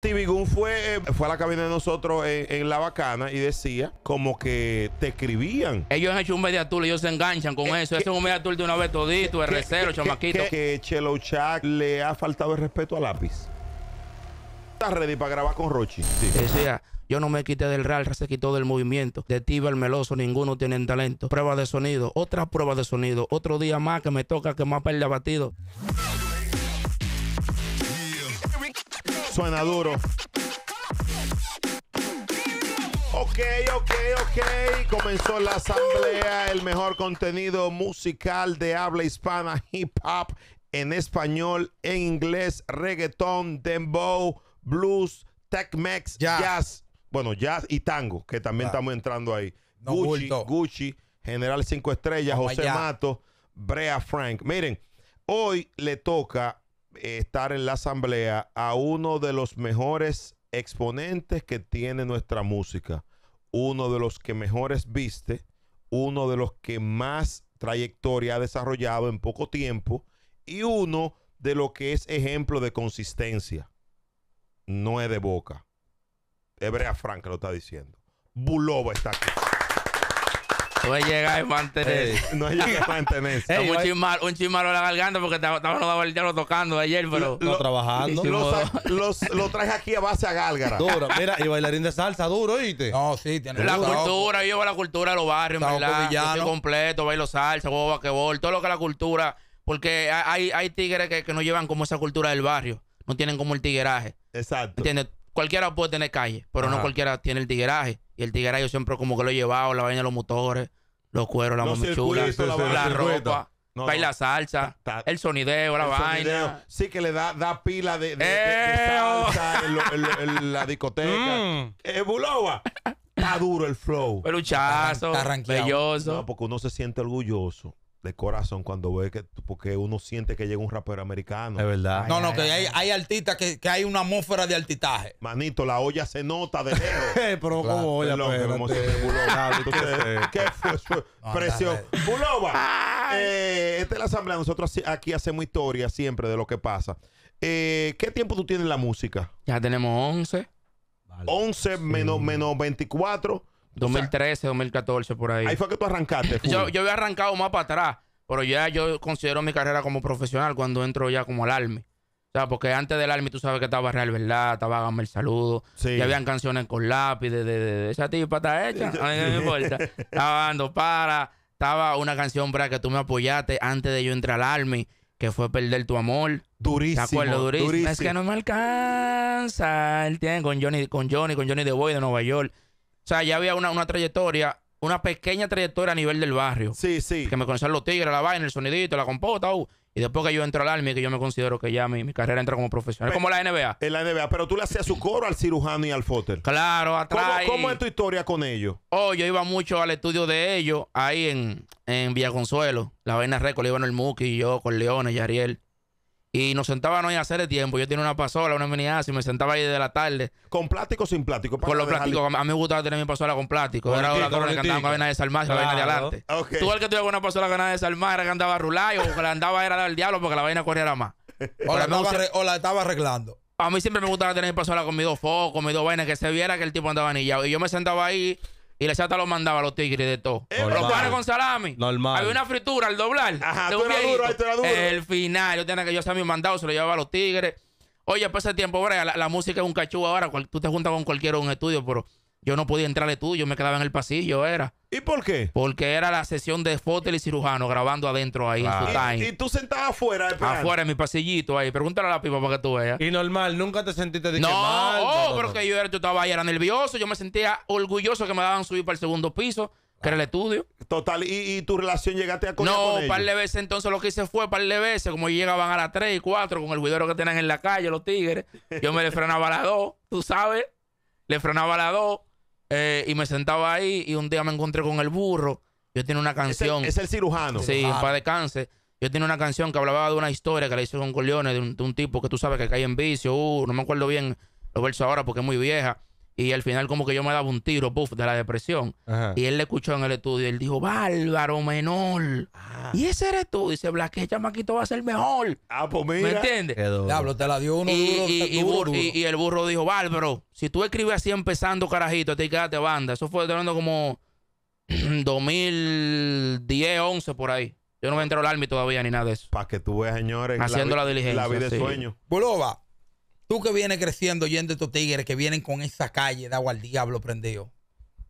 Tibigún fue, eh, fue a la cabina de nosotros en, La Bacana y decía como que te escribían. Ellos han hecho un media y ellos se enganchan con eh, eso. Ese es un media de una vez todito, R0, chamaquito. Que, que Chelo le ha faltado el respeto a Lápiz. ¿Estás ready para grabar con Rochi. Decía, yo no me quité del real, se quitó del movimiento. De ti el meloso, ninguno tiene talento. Prueba de sonido, otra prueba de sonido. Otro día más que me toca que más batido. batido. suena duro. Ok, ok, ok. Comenzó la asamblea, el mejor contenido musical de habla hispana, hip hop en español, en inglés, reggaetón, dembow, blues, tech-mex, jazz. Bueno, jazz y tango, que también ah. estamos entrando ahí. Gucci, Gucci, General 5 Estrellas, José Mato, Brea Frank. Miren, hoy le toca estar en la asamblea a uno de los mejores exponentes que tiene nuestra música, uno de los que mejores viste, uno de los que más trayectoria ha desarrollado en poco tiempo y uno de lo que es ejemplo de consistencia. No es de boca. Hebrea Frank lo está diciendo. Buloba está aquí. No he llegar a mantener. no es llegado a mantener. Es un, chismal, un chimalo en la garganta porque estábamos dando tocando ayer, pero. Lo, trabajando. Lo, los, lo traje aquí a base a gálgara. Duro, mira, y bailarín de salsa, duro, ¿oíste? No, sí, tiene La cultura, yo llevo la cultura de los barrios, en verdad. Yo estoy completo, bailo salsa, juego vaquebol, todo lo que es la cultura. Porque hay, hay tigres que, que no llevan como esa cultura del barrio. No tienen como el tigueraje. Exacto. ¿Entiendes? Cualquiera puede tener calle, pero no cualquiera tiene el tigueraje. Y el tigueraje yo siempre como que lo he llevado, la vaina de los motores, los cueros, la los la, ropa. No, baila salsa, el sonideo, la el vaina. Sí, que le da, da pila de, de, ¡Eh! en, la discoteca. Mm. Eh, está duro el flow. Peluchazo, belloso. No, porque uno se siente orgulloso de corazón cuando ve que porque uno siente que llega un rapero americano. Es verdad. no, no, que hay, hay artistas que, hay una atmósfera de altitaje. Manito, la olla se nota de lejos. Eh, pero como olla, como ¿Qué fue presión? Buloba, eh, esta es la asamblea. Nosotros aquí hacemos historia siempre de lo que pasa. Eh, ¿Qué tiempo tú tienes en la música? Ya tenemos 11. 11 menos, menos 24 2013, 2014, por ahí. Ahí fue que tú arrancaste. Yo, había arrancado más para atrás, pero ya yo considero mi carrera como profesional cuando entro ya como al Army. O sea, porque antes del Army tú sabes que estaba Real Verdad, estaba Hágame el Saludo, sí. y habían canciones con lápiz, de, esa tipa está hecha, no me importa. estaba dando para, estaba una canción para que tú me apoyaste antes de yo entrar al Army, que fue Perder tu amor. Durísimo. ¿Te acuerdas? Durísimo. Es que no me alcanza el tiempo con Johnny, con Johnny, con Johnny de de Nueva York. O sea, ya había una, trayectoria, una pequeña trayectoria a nivel del barrio. Sí, sí. Que me conocían los tigres, la vaina, el sonidito, la compota, uh. y después que yo entro al Army, que yo me considero que ya mi, carrera entra como profesional. como la NBA. En la NBA, pero tú le hacías su coro al cirujano y al fóter. Claro, atrás. ¿Cómo, es tu historia con ellos? Oh, yo iba mucho al estudio de ellos, ahí en, en Consuelo. la vaina récord, iban el Muki, yo con Leones, Ariel. Y nos sentábamos ahí a hacer el tiempo. Yo tenía una pasola, una mini y me sentaba ahí de la tarde. ¿Con plástico o sin plástico? Con los plásticos. A mí me gustaba tener mi pasola con plástico. era una que andaba con de de y la vaina de adelante. Tú el que tuviera una pasola con de salmar era que andaba a rular o que la andaba era al diablo porque la vaina corriera más. o, la estaba, o la estaba arreglando. A mí siempre me gustaba tener mi pasola con mis dos focos, mis dos vainas, que se viera que el tipo andaba anillado. Y yo me sentaba ahí y la chata lo mandaba a los tigres de todo. Los panes con salami. Normal. Había una fritura al doblar. Ajá, era duro, duro. El final, yo tenía que yo hacer mi mandado, se lo llevaba a los tigres. Oye, pasa pues ese tiempo, ahora la, música es un cachú ahora. tú te juntas con cualquiera en un estudio, pero yo no podía entrarle tú, yo me quedaba en el pasillo, era. ¿Y por qué? Porque era la sesión de Fotel y cirujano grabando adentro ahí en su time. ¿Y, tú sentabas afuera? Afuera, en mi pasillito ahí. Pregúntale a la pipa para que tú veas. Y normal, nunca te sentiste de no, No, pero que yo, era, yo estaba ahí, era nervioso. Yo me sentía orgulloso que me daban subir para el segundo piso, que era el estudio. Total, ¿y, tu relación llegaste a con No, un par de veces entonces lo que hice fue, par de veces, como llegaban a las 3 y 4 con el juidero que tenían en la calle, los tigres, yo me le frenaba a las 2, tú sabes, le frenaba a las 2 eh, y me sentaba ahí y un día me encontré con el burro. Yo tenía una canción. Es el, cirujano. Sí, para descanse. Yo tenía una canción que hablaba de una historia que la hizo con coliones de un, de un tipo que tú sabes que cae en vicio. Uh, no me acuerdo bien los versos ahora porque es muy vieja. Y al final como que yo me daba un tiro, puff, de la depresión. Y él le escuchó en el estudio y él dijo, bárbaro menor. Ah. Y ese eres tú. Dice, ese chamaquito va a ser mejor. Ah, pues mira. ¿Me entiendes? Diablo, te la dio uno y, duro, y, el burro dijo, bárbaro, si tú escribes así empezando, carajito, te quedaste banda. Eso fue teniendo como 2010, 11 por ahí. Yo no me entrar al army todavía ni nada de eso. Para que tú veas, señores. Haciendo la, diligencia. La vida de sueño. Bolova, Tú que vienes creciendo yendo estos tigres que vienen con esa calle de agua al diablo prendido.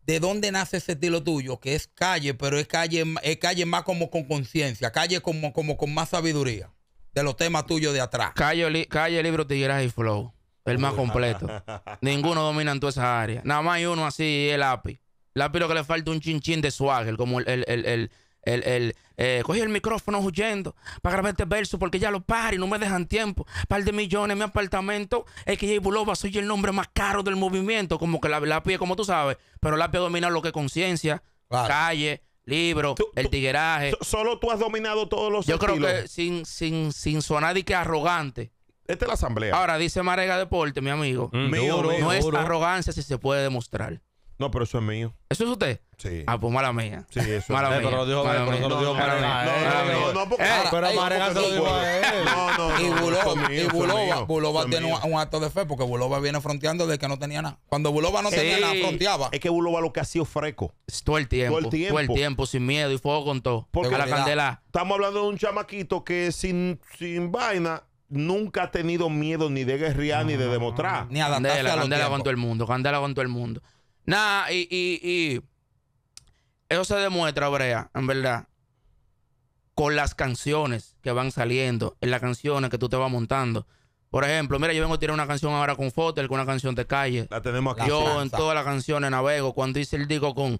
¿De dónde nace ese estilo tuyo? Que es calle, pero es calle, es calle más como con conciencia, calle como, como con más sabiduría de los temas tuyos de atrás. Calle, libro Tigres y Flow, el más completo. Ninguno domina en todas esas áreas. Nada más hay uno así, el lápiz. Lápiz lo que le falta un chinchín de swagger, como el, el, el el, el eh, cogí el micrófono huyendo para grabar este verso porque ya lo y no me dejan tiempo. Par de millones mi apartamento. Es que Bulova soy el nombre más caro del movimiento. Como que la, la pie, como tú sabes, pero la pie domina lo que conciencia, calle, libro, el tigueraje. Solo tú has dominado todos los Yo creo que sin, sin, sin sonar y que arrogante. Esta es la asamblea. Ahora dice Marega Deporte, mi amigo. no, es arrogancia si se puede demostrar. No, pero eso es mío. ¿Eso es usted? Sí. Ah, pues mala mía. Sí, eso mala es. Mía. Pero lo dijo mala mía. Lo dijo No, no, eh, pero Marega se lo dijo a él. No, no. Y Buloba. y Bulova, Bulova tiene un, acto de fe porque Buloba viene fronteando de que no tenía nada. Cuando Buloba no tenía nada, fronteaba. Es que Buloba lo que ha sido freco. Todo el tiempo. Todo el tiempo. Todo el tiempo, sin miedo y fuego con todo. Porque la candela. Estamos hablando de un chamaquito que sin, sin vaina nunca ha tenido miedo ni de guerrear ni de demostrar. Ni a Candela, candela con todo el mundo. Candela con todo el mundo. Nada, y, y, eso se demuestra, Brea, en verdad, con las canciones que van saliendo, en las canciones que tú te vas montando. Por ejemplo, mira, yo vengo a tirar una canción ahora con Fotel, con una canción de calle. La tenemos aquí. Yo en todas las canciones navego. Cuando hice el digo con,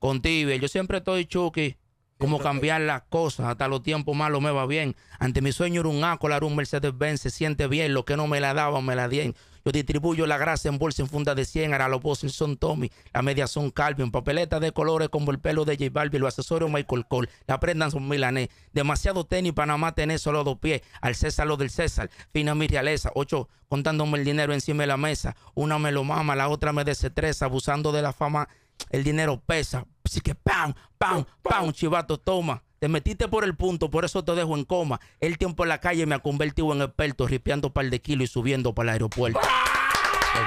con yo siempre estoy chuki. Como cambiar las cosas, hasta los tiempos malos me va bien. Ante mi sueño era un colar un Mercedes-Benz, se siente bien, lo que no me la daban me la dieron. Yo distribuyo la grasa en bolsa en funda de 100, a los bosses son Tommy, la media son Calvin, papeletas de colores como el pelo de J Balvin, los accesorios Michael Cole, la prendan son milanés, demasiado tenis panamá tenés solo dos pies, al César lo del César, fina mi realeza, ocho contándome el dinero encima de la mesa, una me lo mama, la otra me desestresa, abusando de la fama, el dinero pesa, así que pam, pam, pam, chivato toma. Te metiste por el punto, por eso te dejo en coma. El tiempo en la calle me ha convertido en experto, ripeando par de kilos y subiendo para el aeropuerto.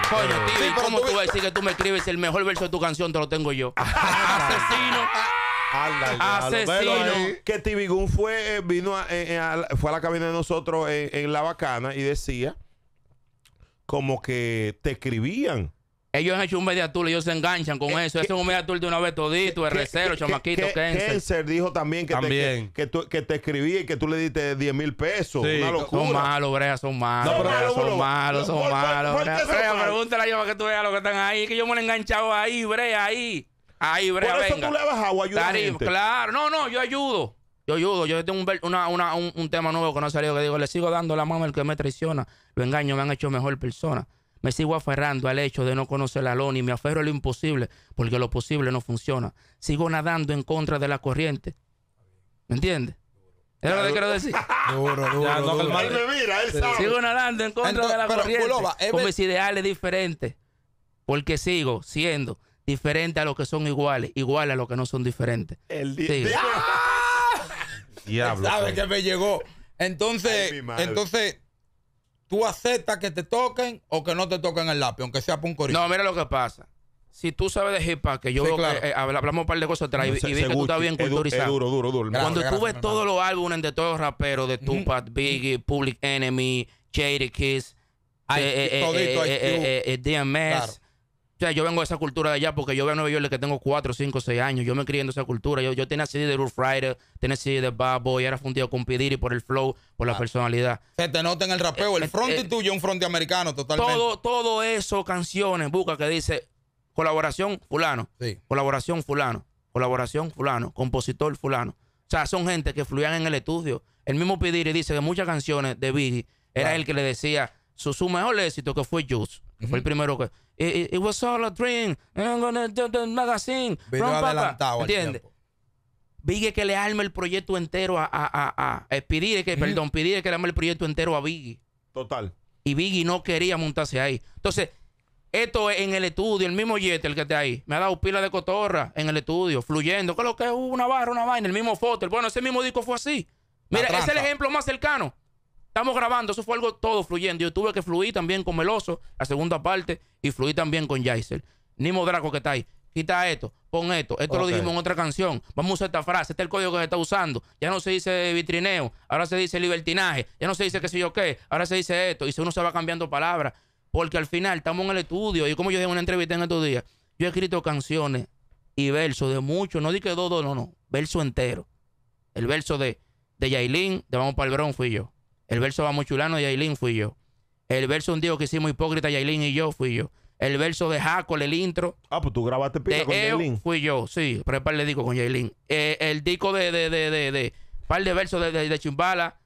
Coño, Tibi, cómo tú vas a decir que tú me escribes el mejor verso de tu canción? Te lo tengo yo. Asesino. Asesino. Que Tibi fue, eh, vino eh, eh, fue a la cabina de nosotros en La Bacana y decía como que te escribían ellos han hecho un media tour, ellos se enganchan con eh, eso. es un media tour de una vez todito, R0, chamaquito, Kenser. dijo también que, también. Te, que, te escribí y que tú le diste 10 mil pesos. una locura. Son malos, Brea, son malos. son malos, son malos. Brea, yo para que tú veas lo que están ahí. Que yo me lo he enganchado ahí, Brea, ahí. Ahí, Brea, Por eso tú le has bajado, ayuda a gente. Claro, no, no, yo ayudo. Yo ayudo, yo tengo un, un tema nuevo que no ha salido que digo, le sigo dando la mano al que me traiciona, lo engaño, me han hecho mejor persona. Me sigo aferrando al hecho de no conocer la Loni. me aferro a lo imposible porque lo posible no funciona. Sigo nadando en contra de la corriente. ¿Me entiendes? Es lo que quiero decir. Duro, duro. Sigo nadando en contra de la corriente. con mis ideales diferentes. Porque sigo siendo diferente a los que son iguales, igual a los que no son diferentes. El ¡Ah! Diablo. ¿Sabe pues. que me llegó? Entonces, entonces tú aceptas que te toquen o que no te toquen el lápiz, aunque sea por un corito. No, mira lo que pasa. Si tú sabes de hip hop, que yo veo que, eh, hablamos un par de cosas atrás y, que tú estás bien culturizado. duro, duro, duro. Cuando tú ves todos los álbumes de todos los raperos, de Tupac, Biggie, Public Enemy, Cherry Kiss, DMS, o sea, yo vengo de esa cultura de allá porque yo veo a Nueva York que tengo cuatro, cinco, seis años. Yo me crié en esa cultura. Yo, yo tenía CD de Roof Rider, tenía CD de Bad Boy, era fundido con Pidiri por el flow, por la ah. personalidad. Se te nota en el rapeo. Eh, el eh, front y eh, tuyo un fronte americano totalmente. Todo, todo eso, canciones, busca que dice colaboración fulano, sí. colaboración fulano, colaboración fulano, compositor fulano. O sea, son gente que fluían en el estudio. El mismo Pidiri dice que muchas canciones de Biggie era el que le decía su, su mejor éxito que fue Juice. Fue el primero que. Eh, eh, it, was all a dream. I'm gonna do the magazine. Vino adelantado. ¿Entiendes? Biggie que le arme el proyecto entero a. a, que, Perdón, que le arme el proyecto entero a Biggie. Total. Y Biggie no quería montarse ahí. Entonces, esto en el estudio, el mismo Jet, el que está ahí. Me ha dado pila de cotorra en el estudio, fluyendo. ¿Qué lo que es? Una barra, una vaina, el mismo foto. Bueno, ese mismo disco fue así. Mira, es el ejemplo más cercano. Estamos grabando, eso fue algo todo fluyendo. Yo tuve que fluir también con Meloso, la segunda parte, y fluir también con Jaisel. Nimo Draco que está ahí. Quita esto, pon esto. Esto lo dijimos en otra canción. Vamos a usar esta frase. Este es el código que se está usando. Ya no se dice vitrineo, ahora se dice libertinaje. Ya no se dice qué sé yo qué, ahora se dice esto. Y si uno se va cambiando palabras, porque al final estamos en el estudio. Y como yo dije en una entrevista en estos días, yo he escrito canciones y versos de muchos. No di que dos, dos, no, no. Verso entero. El verso de, de Yailin, de Vamos para el Bron, fui yo. El verso Vamos Yailin fui yo. El verso Un Dios que hicimos hipócrita, Yailin y yo fui yo. El verso de Jaco, el intro. Ah, pues tú grabaste pila con Yailin. Fui yo, sí, Pero el disco con Yailin. Eh, el disco de, de, de, de, de, par de versos de, de, Chimbala.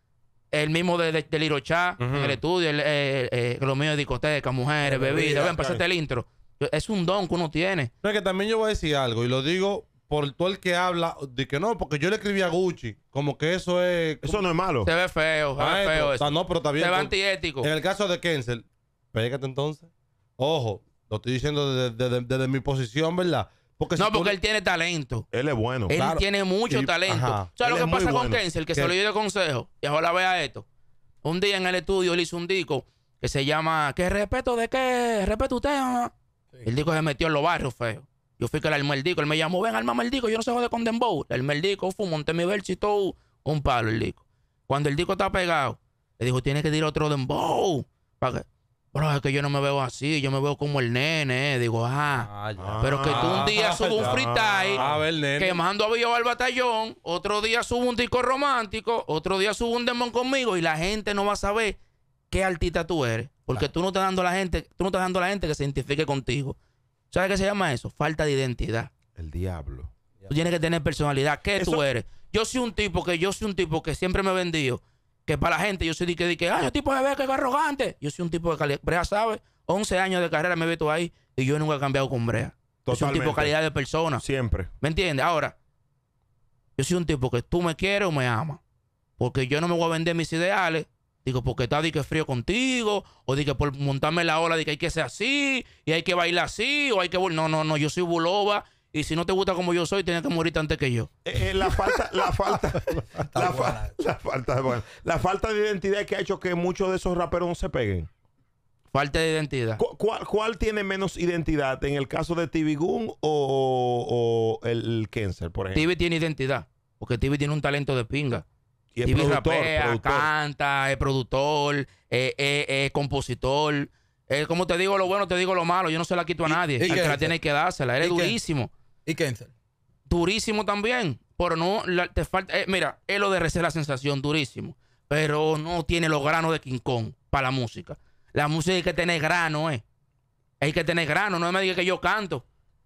El mismo de, de, Lirochá, el estudio, el, eh, lo mío de discoteca, mujeres, bebidas. vean pasaste el intro. Es un don que uno tiene. No, es que también yo voy a decir algo, y lo digo por todo el que habla de que no, porque yo le escribí a Gucci, como que eso es. Eso no es malo. Se ve feo, se ve ah, feo. Eso. Ah, no, pero está bien. Se ve antiético. En el caso de Kensel, pégate entonces. Ojo, lo estoy diciendo desde, mi posición, ¿verdad? Porque no, porque él tiene talento. Él es bueno. Él tiene mucho talento. ¿Sabes lo que pasa con Kensel? Que se lo dio consejo. Y ahora vea esto. Un día en el estudio él hizo un disco que se llama ¿Qué respeto de qué? ¿Respeto usted, El disco se metió en los barrios feos. Yo fui que le armé el disco. Él me llamó, ven, armame el disco. Yo no sé joder con Dembow. Le armé el disco, fumé monté mi verso Un palo el disco. Cuando el disco está pegado, le dijo, tienes que tirar otro Dembow. Para que... Bro, es que yo no me veo así, yo me veo como el nene. Digo, ah, ah pero que tú un día ah, subas un freestyle ah, quemando a Villo al batallón, otro día subo un disco romántico, otro día subo un demon conmigo y la gente no va a saber qué artista tú eres. Porque tú no estás dando a la gente, tú no estás dando a la gente que se identifique contigo. ¿Sabes qué se llama eso? Falta de identidad. El diablo. Tú tienes que tener personalidad. ¿Qué tú eres? Yo soy un tipo que yo soy un tipo que siempre me he vendido. Que para la gente yo soy de que, de que tipo de ve que es arrogante. Yo soy un tipo de calidad. Brea sabe, 11 años de carrera me he visto ahí y yo nunca he cambiado con Brea. Yo soy un tipo de calidad de persona. Siempre. ¿Me entiendes? Ahora, yo soy un tipo que tú me quieres o me amas. Porque yo no me voy a vender mis ideales Digo, porque está di que frío contigo, o di que por montarme la ola, di que hay que ser así, y hay que bailar así, o hay que. No, no, no, yo soy buloba. Y si no te gusta como yo soy, tienes que morirte antes que yo. Eh, eh, la falta, la falta, la, falta de identidad que ha hecho que muchos de esos raperos no se peguen. Falta de identidad. cuál, tiene menos identidad? ¿En el caso de TV Goon o, el, el por ejemplo? TV tiene identidad, porque TV tiene un talento de pinga. Y es productor, canta, es productor, eh, eh, es, compositor. Eh, como te digo lo bueno, te digo lo malo. Yo no se la quito a nadie. Al que la tiene que dársela. Eres durísimo. ¿Y Kenzel? Durísimo también. Pero no, te falta. mira, es lo de recer la sensación, durísimo. Pero no tiene los granos de King Kong para la música. La música hay que tener grano, ¿eh? Hay que tener grano. No me digas que yo canto.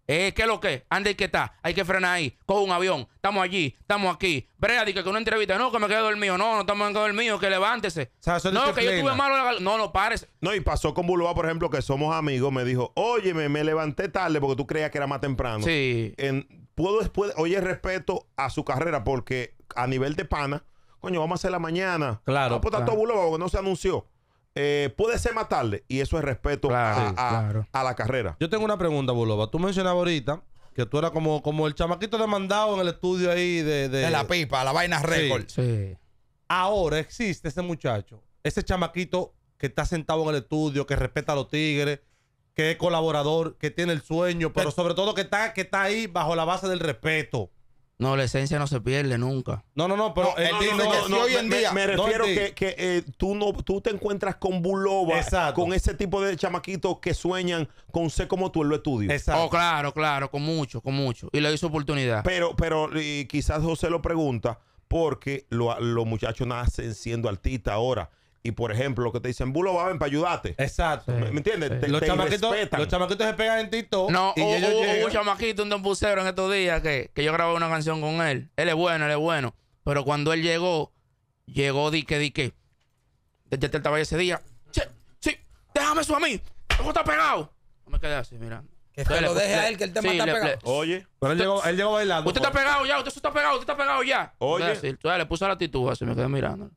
Eh, ¿Qué es lo que? Anda qué está. Hay que frenar ahí. Coge un avión. Estamos allí. Estamos aquí. Brea, que una entrevista. No, que me quedé dormido. No, no estamos dormidos. Que levántese. no, que yo tuve malo. No, no, pares. No, y pasó con Bulba, por ejemplo, que somos amigos. Me dijo, oye me levanté tarde porque tú creías que era más temprano. Sí. En, puedo después, oye, respeto a su carrera porque a nivel de pana, coño, vamos a hacer la mañana. Claro. no a tanto todo porque no se anunció. Eh, puede ser más tarde. Y eso es respeto a, la carrera. Yo tengo una pregunta, Bulova. Tú mencionabas ahorita que tú eras como, como el chamaquito demandado en el estudio ahí de... la pipa, la vaina récord. Ahora existe ese muchacho, ese chamaquito que está sentado en el estudio, que respeta a los tigres, que es colaborador, que tiene el sueño, pero sobre todo que está, que está ahí bajo la base del respeto. No, la esencia no se pierde nunca. No, no, no, pero que hoy en día. Me, refiero que, que eh, tú, no, tú te encuentras con Buloba, con ese tipo de chamaquitos que sueñan con ser como tú en los estudios. Exacto. Oh, claro, claro, con mucho, con mucho. Y le su oportunidad. Pero, pero quizás José lo pregunta porque los muchachos nacen siendo artistas ahora. Y por ejemplo, lo que te dicen, Bulo, va, ven para ayudarte. Exacto. ¿Me, entiendes? los, chamaquitos, los, chamaquitos, se pegan en TikTok. No, y hubo un chamaquito, un pusero en estos días que, que yo grabé una canción con él. Él es bueno, él es bueno. Pero cuando él llegó, llegó di que di que. Desde el trabajo ese día. Sí, sí, déjame eso a mí. ¿Cómo está pegado. Me quedé así, mirando. Que lo deje a él, que el tema mata está pegado. Oye. Pero él llegó, él llegó bailando. Usted está pues. pegado ya, usted está pegado, usted está pegado ya. Oye. Entonces, le puso la actitud así, me quedé mirando.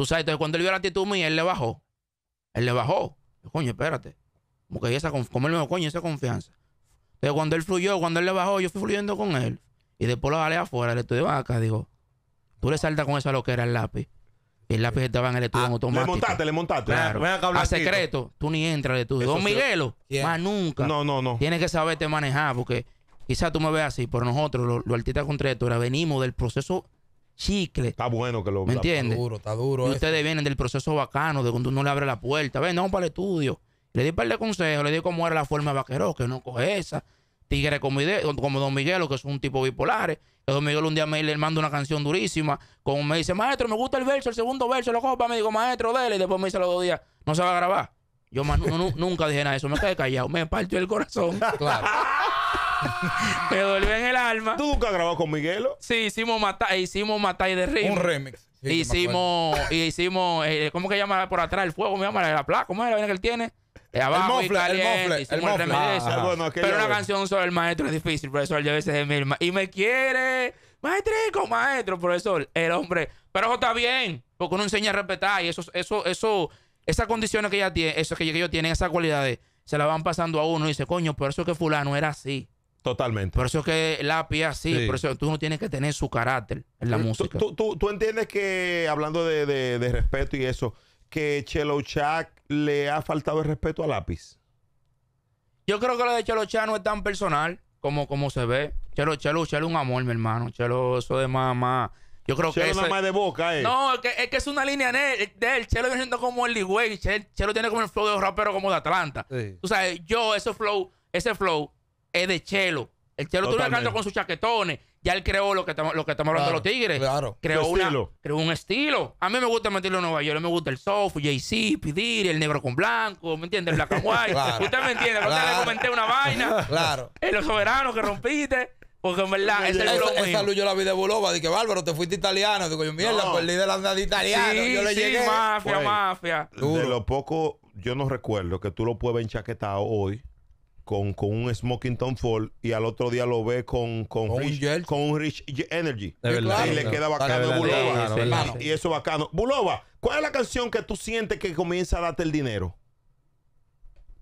Tú sabes, entonces cuando él vio la actitud mía, él le bajó. Él le bajó. coño, espérate. Como que esa, como coño, esa confianza. Entonces cuando él fluyó, cuando él le bajó, yo fui fluyendo con él. Y después lo jalé afuera le estoy de vaca, digo, tú le saltas con esa loquera al lápiz. Y el lápiz estaba en el estudio ah, en automático. Le montaste, le montaste. Claro. a secreto, tú ni entras de estudio. Don Miguelo, más nunca. No, no, no. Tienes que saberte manejar porque quizás tú me veas así, pero nosotros, los, los artistas con trayectoria, venimos del proceso chicle. Está bueno que lo ¿Me Está duro, está duro. Y ustedes vienen del proceso bacano, de cuando uno le abre la puerta. Ven, vamos para el estudio. Le di para el consejo le di cómo era la forma de vaquero, que no coge esa. Tigre como, Don Miguel, que es un tipo bipolar Don Miguel un día me le manda una canción durísima. Como me dice, maestro, me gusta el verso, el segundo verso, lo cojo para mí. Digo, maestro, dele. Y después me dice los dos días, no se va a grabar. Yo nunca dije nada eso, me quedé callado, me partió el corazón. Claro. me dolió en el alma. ¿Tú nunca has grabado con Miguelo? Sí, hicimos mata, hicimos y de Ritmo. Un remix. hicimos, hicimos, eh, ¿cómo que llama por atrás? El fuego, me llama la placa, ¿cómo es la vaina que él tiene? Eh, el mofle, el mofle, ah, pero una canción sobre el maestro es difícil, profesor, yo a veces es Y me quiere, maestrico, maestro, profesor, el hombre. Pero está bien, porque uno enseña a respetar y eso, eso, eso, esas condiciones que ella tiene, eso que ellos tienen, esas cualidades, se las van pasando a uno y dice, coño, por eso que fulano era así. Totalmente. Por eso que lápiz sí, por eso tú no tienes que tener su carácter en la eh, música. Tú, entiendes que, hablando de, respeto y eso, que Chelo Chac le ha faltado el respeto a Lápiz? Yo creo que lo de Chelo Chá no es tan personal como, como se ve. Chelo, Chelo, Chelo, un amor, mi hermano. Chelo, eso de mamá. Yo creo Chelo que. de boca, eh. No, es que, es, una línea de él. Chelo viene siendo como el Way. Chelo, tiene como el flow de un rapero como de Atlanta. Tú sabes, yo, ese flow, ese flow es de Chelo. El Chelo tú le una con sus chaquetones. Ya él creó lo que estamos, lo hablando de los Tigres. Creó, un estilo? creó un estilo. A mí me gusta meterlo en Nueva York. me gusta el soft, JC, z el negro con blanco. ¿Me entiendes? El black and white. Usted me entiende. Claro. Usted le comenté una vaina. Claro. En los soberanos que rompiste. Porque en verdad, ese es esa, esa luz yo la vi de Buloba. Dije, Bárbaro, te fuiste italiano. Digo, yo mierda, no. perdí pues, de la andada italiana. Sí, yo le sí, llegué. mafia, pues, mafia. De lo poco, yo no recuerdo que tú lo puedes enchaquetar hoy con, un smoking Tom Ford y al otro día lo ve con, con, un Rich Energy. y le queda bacano Bulova. y, eso bacano. Bulova, ¿cuál es la canción que tú sientes que comienza a darte el dinero?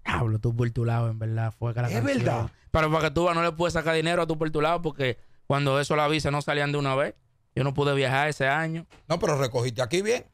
Hablo tú por tu lado, en verdad. Fue que la es verdad. Pero para que tú no le puedes sacar dinero a tu por tu lado porque cuando eso la visa no salían de una vez. Yo no pude viajar ese año. No, pero recogiste aquí bien.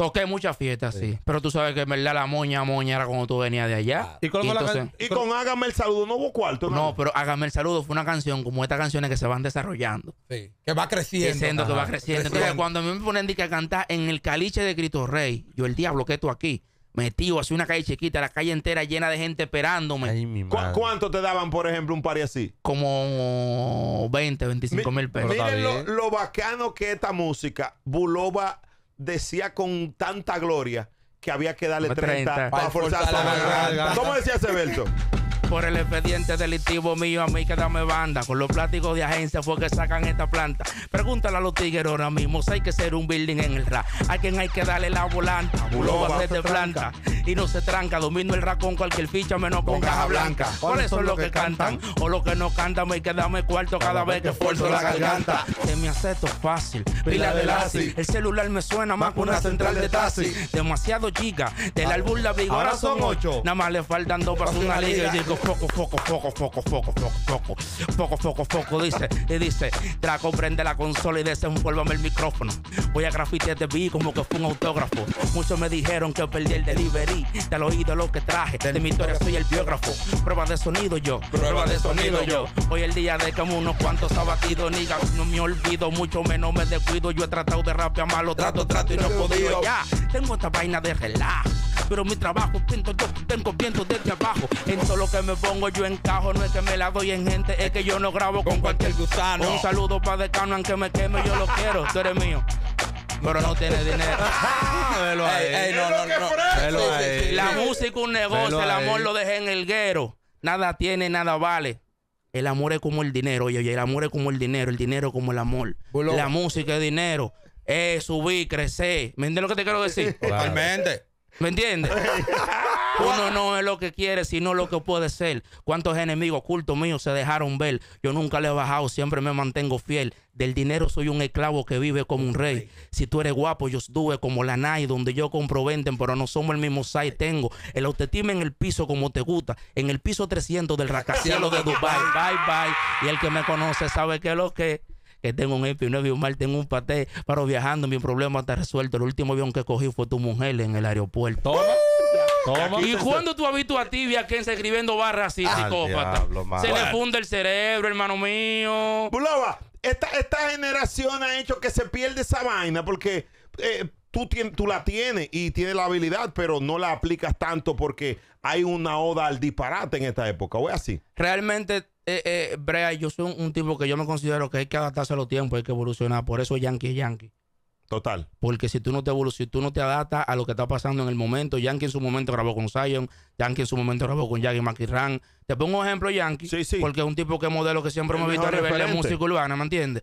Toqué muchas fiestas, sí. Pero tú sabes que en verdad la moña, moña era cuando tú venías de allá. Y con, y Hágame el Saludo no hubo cuarto, ¿no? pero Hágame el Saludo fue una canción como estas canciones que se van desarrollando. Sí. Que va creciendo. que va creciendo. Entonces, cuando a mí me ponen a cantar en el caliche de Cristo Rey, yo el diablo que tú aquí metido así una calle chiquita, la calle entera llena de gente esperándome. ¿Cuánto te daban, por ejemplo, un pari así? Como 20, 25 mil pesos. Miren lo, bacano que esta música. Buloba decía con tanta gloria que había que darle 30, para forzar la garganta. ¿Cómo decía ese verso? Por el expediente delictivo mío, a mí que dame banda. Con los plásticos de agencia fue que sacan esta planta. Pregúntale a los tigres ahora mismo si hay que ser un building en el rap. Hay quien hay que darle la volanta. ser de planta. Y no se tranca, domino el rap con cualquier ficha menos con, caja blanca. Por ¿Cuáles son los que, cantan? O los que no cantan, me que cuarto cada, vez que esfuerzo la garganta. Que me acepto fácil, pila de lazi. El celular me suena más que una central de taxi. Demasiado chica, del álbum La Ahora son ocho. Nada más le faltan dos para una liga y foco, foco, foco, foco, foco, foco, foco, foco, foco, foco, dice, y dice, Draco prende la consola y desenvuélvame el micrófono. Voy a grafitear de vi como que fue un autógrafo. Muchos me dijeron que perdí el delivery, de oído lo que traje, de mi historia soy el biógrafo. Prueba de sonido yo, prueba de sonido yo. Hoy el día de que unos cuantos abatidos, niga, no me olvido, mucho menos me descuido. Yo he tratado de rapear malo, trato, trato y no he podido. Ya, tengo esta vaina de relajo pero mi trabajo pinto yo tengo viento desde abajo. En todo lo que me pongo yo encajo, no es que me la doy en gente, es que yo no grabo con, cualquier gusano. Un saludo para decano, aunque me queme, yo lo quiero, tú eres mío pero no tiene dinero. Ah, ey, no, no, La música un negocio, el amor lo dejé en el guero. Nada tiene, nada vale. El amor es como el dinero, oye, oye, el amor es como el dinero, el dinero es como el amor. La música es dinero. Es subir, crecer. ¿Me entiendes lo que te quiero decir? Totalmente. ¿Me entiendes? Uno no es lo que quiere, sino lo que puede ser. ¿Cuántos enemigos ocultos míos se dejaron ver? Yo nunca le he bajado, siempre me mantengo fiel. Del dinero soy un esclavo que vive como un rey. Si tú eres guapo, yo estuve como la NAI, donde yo compro, venden, pero no somos el mismo site. Tengo el auténtico en el piso como te gusta, en el piso 300 del racacielo de Dubai. Bye, bye. Y el que me conoce sabe que lo que que tengo un EPI, un mal, tengo un paté, para viajando, mi problema está resuelto. El último avión que cogí fue tu mujer en el aeropuerto. ¡Toma! y cuando tú has visto a quien que escribiendo barras y psicópata? Se le funde el cerebro, hermano mío. Bulova, esta, esta generación ha hecho que se pierda esa vaina porque eh, tú, tú la tienes y tienes la habilidad, pero no la aplicas tanto porque hay una oda al disparate en esta época, ¿o así? Realmente eh, eh, Brea, yo soy un, tipo que yo me considero que hay que adaptarse a los tiempos, hay que evolucionar. Por eso Yankee es Yankee. Total. Porque si tú no te si tú no te adaptas a lo que está pasando en el momento, Yankee en su momento grabó con Zion, Yankee en su momento grabó con Jackie McIran. Te pongo un ejemplo, Yankee, sí, porque es un tipo que es modelo que siempre me visto a rebelde en música urbana, ¿me entiendes?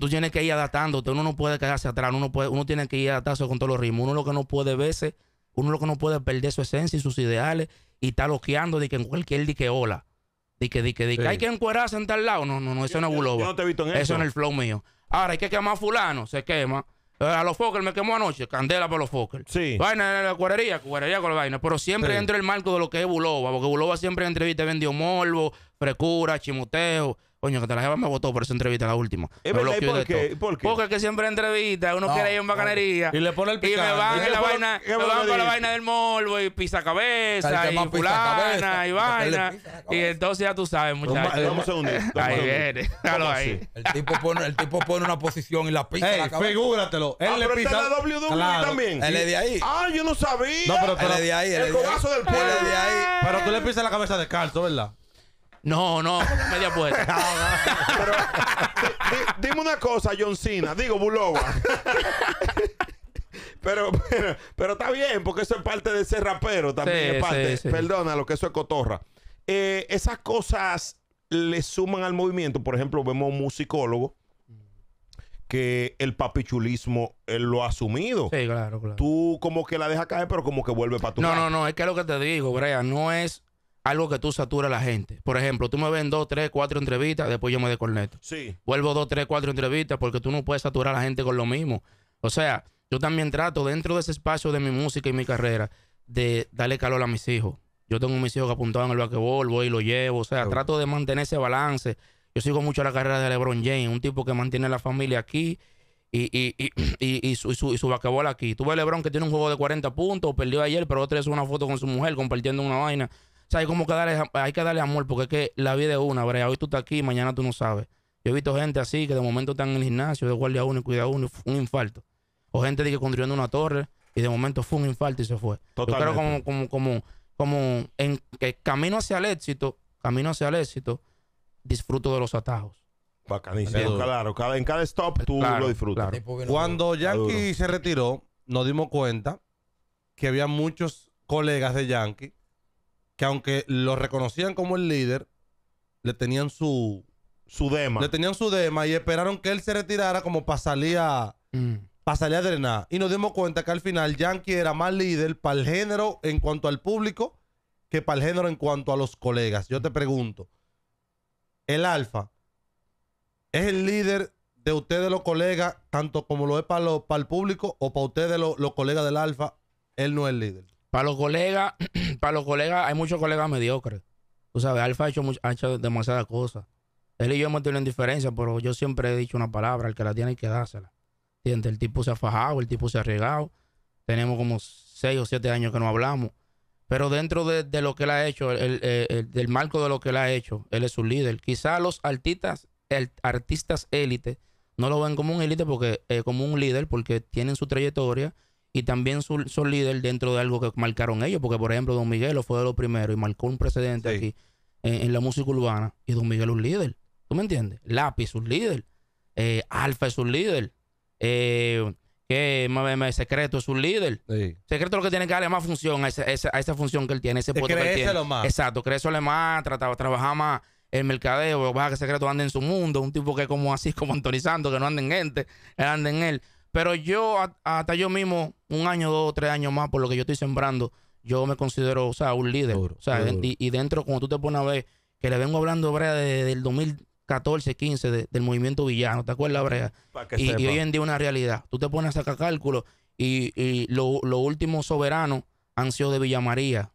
Tú tienes que ir adaptándote, uno no puede quedarse atrás, uno, puede, uno tiene que ir adaptándose con todos los ritmos, uno lo que no puede verse, uno lo que no puede perder su esencia y sus ideales y está loqueando de que en cualquier dique hola. Dique, dique, dique. Hay que encuerarse en tal lado. No, no, no, eso no es buloba. Yo no te he visto en eso. Eso no es el flow mío. Ahora hay que quemar a fulano, se quema. Eh, a los Fokker me quemó anoche, candela para los Fokker. Sí. Vaina en la cuerería, cuerería con la vaina. Pero siempre sí. dentro del marco de lo que es Buloba, porque Buloba siempre entrevista vendió morbo, frecura, chimoteo. Coño, que te la jeva me botó por esa entrevista, la última. ¿Y por qué? ¿Por qué? Porque que siempre entrevista, uno quiere ir a bacanería. Y le pone el picante. Y me van en la vaina, me van con la vaina del morbo y pisa cabeza, y fulana, y vaina. Y entonces ya tú sabes, muchachos. Vamos a unir. Ahí viene, El tipo, pone, el tipo pone una posición y la pisa la cabeza. figúratelo. Él ah, le pisa. la WWE también. Él es de ahí. Ah, yo no sabía. No, pero de ahí. El cobazo del pueblo. de ahí. Pero tú le pisas la cabeza Carlos, ¿verdad? No, no, media puerta Pero, dime una cosa, John Cena. Digo, Bulova. Pero, pero, está bien, porque eso es parte de ser rapero también. Perdona lo que eso es cotorra. Eh, esas cosas le suman al movimiento. Por ejemplo, vemos un musicólogo que el papichulismo él lo ha asumido. Sí, claro, claro. Tú como que la dejas caer, pero como que vuelve para tu No, no, no, es que es lo que te digo, Brea, no es algo que tú saturas a la gente. Por ejemplo, tú me ven dos, tres, cuatro entrevistas, después yo me corneto. Sí. Vuelvo dos, tres, cuatro entrevistas porque tú no puedes saturar a la gente con lo mismo. O sea, yo también trato dentro de ese espacio de mi música y mi carrera de darle calor a mis hijos. Yo tengo mis hijos que apuntaban en el basquetbol, voy y lo llevo. O sea, trato de mantener ese balance. Yo sigo mucho la carrera de LeBron James, un tipo que mantiene la familia aquí y, y, y, y, su, su, su aquí. Tú ves LeBron que tiene un juego de 40 puntos, perdió ayer, pero otra es una foto con su mujer compartiendo una vaina hay como que darle, hay que darle amor porque es que la vida es una, Hoy tú estás aquí, mañana tú no sabes. Yo he visto gente así que de momento están en el gimnasio, de guardia uno y cuida uno, un infarto. O gente de que construyendo una torre y de momento fue un infarto y se fue. Total. Yo como, como, como, como en que camino hacia el éxito, camino hacia el éxito, disfruto de los atajos. Bacanísimo. Claro, en cada stop tú lo disfrutas. Cuando Yankee se retiró, nos dimos cuenta que había muchos colegas de Yankee que aunque lo reconocían como el líder, le tenían su... Su dema. Le tenían su dema y esperaron que él se retirara como para salir a... Mm. salir a drenar. Y nos dimos cuenta que al final Yankee era más líder para el género en cuanto al público que para el género en cuanto a los colegas. Yo te pregunto, el Alfa es el líder de ustedes los colegas, tanto como lo es para, el público o para ustedes los, colegas del Alfa, él no es el líder. Para los colegas, para los colegas, hay muchos colegas mediocres. Tú sabes, Alfa ha hecho, hecho demasiadas cosas. Él y yo hemos tenido indiferencia, pero yo siempre he dicho una palabra, el que la tiene hay que dársela. El tipo se ha fajado, el tipo se ha regado. Tenemos como seis o siete años que no hablamos. Pero dentro de, lo que él ha hecho, el, del marco de lo que él ha hecho, él es un líder. Quizá los artistas, artistas élite no lo ven como un élite porque eh, como un líder porque tienen su trayectoria y también son, líder dentro de algo que marcaron ellos, porque por ejemplo Don Miguel fue de los primeros y marcó un precedente aquí en, la música urbana y Don Miguel es un líder, ¿tú me entiendes? Lápiz es un líder, eh, Alfa es un líder, eh, que Secreto es un líder. Secreto lo que tiene que darle más función a esa, función que él tiene, ese poder que tiene. Más. Exacto, lo más, trata, trabajar más el mercadeo, baja que Secreto anda en su mundo, un tipo que como así, como Antonizando, que no anda en gente, él anda en él. Pero yo, hasta yo mismo, un año, dos, tres años más, por lo que yo estoy sembrando, yo me considero, o sea, un líder. o sea, y, dentro, como tú te pones a ver, que le vengo hablando, Brea, desde el 2014, 15, del movimiento villano, ¿te acuerdas, Brea? Y, hoy en día una realidad. Tú te pones a sacar cálculos y, y los lo últimos soberanos han sido de Villa María.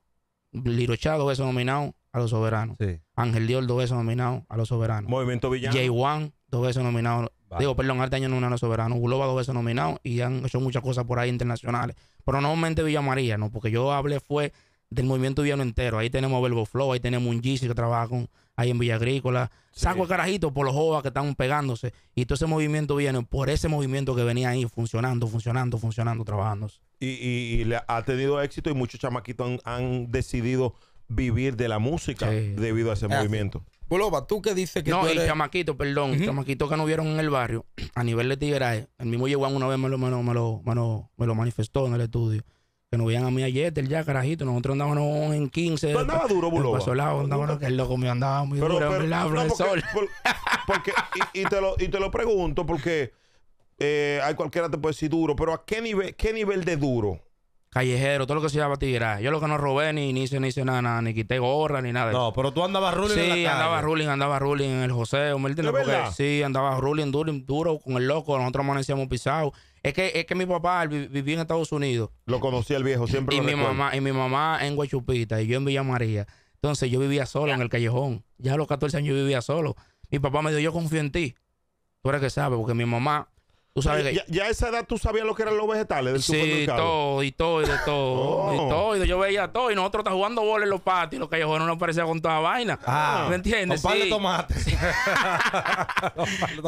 Lirochá dos veces nominado a los soberanos. Ángel Dior dos veces nominado a los soberanos. Movimiento villano. j one dos veces nominado Digo, perdón, este año no una soberano. Guloba dos veces nominado y han hecho muchas cosas por ahí internacionales. Pero no mente Villa María, no, porque yo hablé fue del movimiento villano entero. Ahí tenemos a Verbo Flow, ahí tenemos un Yeezy que trabaja ahí en Villa Agrícola. Saco el carajito por los jóvenes que están pegándose. Y todo ese movimiento viene por ese movimiento que venía ahí funcionando, funcionando, funcionando, trabajando. Y, y, ha tenido éxito y muchos chamaquitos han, decidido vivir de la música debido a ese movimiento. Bulova, tú que dices que. No, el chamaquito, perdón, chamaquito que no vieron en el barrio, a nivel de tigre. El mismo Yeguán una vez me lo, me, manifestó en el estudio. Que nos veían a mí ayer, el ya, carajito. Nosotros andábamos en 15. Tú andabas duro, lado, andábamos, que el loco me andaba muy duro, pero, el no, Porque, y, y, te lo, y te lo pregunto, porque eh, hay cualquiera te puede decir duro, pero ¿a qué nivel, qué nivel de duro? callejero, todo lo que se llama tigre. Yo lo que no robé, ni, hice, ni nada, ni quité gorra, ni nada. No, pero tú andabas ruling sí, en la calle. andaba ruling, andaba ruling en el José, ¿me entiendes? sí, andaba ruling duro, con el loco, nosotros amanecíamos pisados. Es que, es que mi papá vivía en Estados Unidos. Lo conocía el viejo, siempre y mi mamá Y mi mamá en Guachupita y yo en Villa María. Entonces yo vivía solo en el callejón. Ya a los 14 años yo vivía solo. Mi papá me dijo, yo confío en ti. Tú eres que sabes, porque mi mamá ya, a esa edad tú sabías lo que eran los vegetales del sí, todo, y todo, y de todo. Y oh. todo, yo veía todo. Y nosotros está jugando bola en los patios. Los que ellos jugaron no parecía con toda vaina. Ah, ¿Me entiendes? Con sí. de tomates.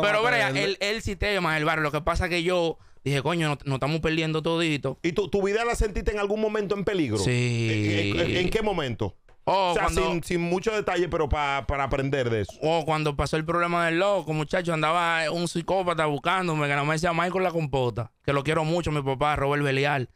Pero mira, el sistema, sí el barrio. Lo que pasa es que yo dije, coño, nos estamos perdiendo todito. ¿Y tu, vida la sentiste en algún momento en peligro? Sí. en qué momento? o sea, sin, mucho detalle, pero para aprender de eso. O cuando pasó el problema del loco, muchacho, andaba un psicópata buscándome, que no me decía Michael La Compota, que lo quiero mucho, mi papá, Robert Belial,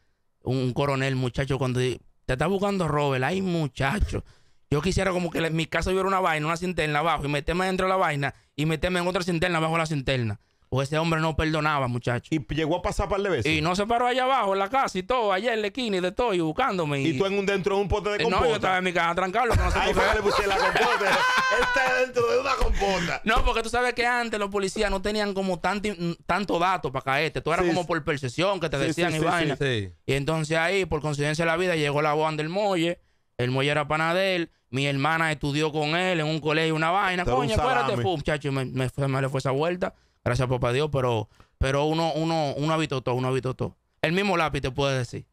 un, coronel, muchacho, cuando te está buscando Robert, ay, muchacho. Yo quisiera como que en mi casa hubiera una vaina, una cinterna abajo, y meterme dentro de la vaina, y meterme en otra cinterna abajo de la cinterna. O ese hombre no perdonaba, muchacho. Y llegó a pasar par de veces. Y no se paró allá abajo en la casa y todo, allá en la esquina y de todo, y buscándome. Y, tú en un, dentro de un pote de compota. No, yo estaba en mi casa trancarlo. no le puse la compota. dentro de una compota. No, porque tú sabes que antes los policías no tenían como tanto, tanto dato para caerte. Tú eras como por percepción que te decían y vaina. Y entonces ahí, por coincidencia de la vida, llegó la voz del muelle. El muelle era pana Mi hermana estudió con él en un colegio, una vaina. Coño, espérate, pum, muchacho, me, me le fue esa vuelta. Gracias, papá Dios, pero, pero uno, uno, uno ha visto todo. El mismo lápiz te puede decir.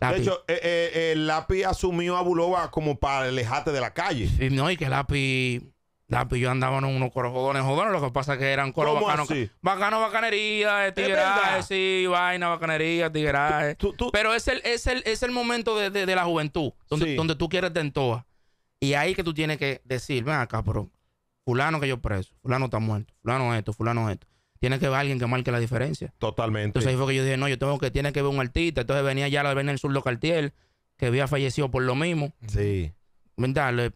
De hecho, eh, eh, el lápiz asumió a Buloba como para alejarte de la calle. Y no, y que Lapi, lápiz. yo andaba en unos coros jodones, lo que pasa es que eran coros bacanos. Bacano, bacanería, sí, vaina, bacanería, tigueraje. Pero es el, es el, es el momento de, la juventud, donde, donde tú quieres tentoa. Y ahí que tú tienes que decir, ven acá, pero fulano que yo preso, fulano está muerto, fulano esto, fulano esto. Tiene que haber alguien que marque la diferencia. Totalmente. Entonces ahí fue que yo dije, no, yo tengo que, tiene que ver un artista. Entonces venía ya la en el surdo Cartier, que había fallecido por lo mismo. Sí.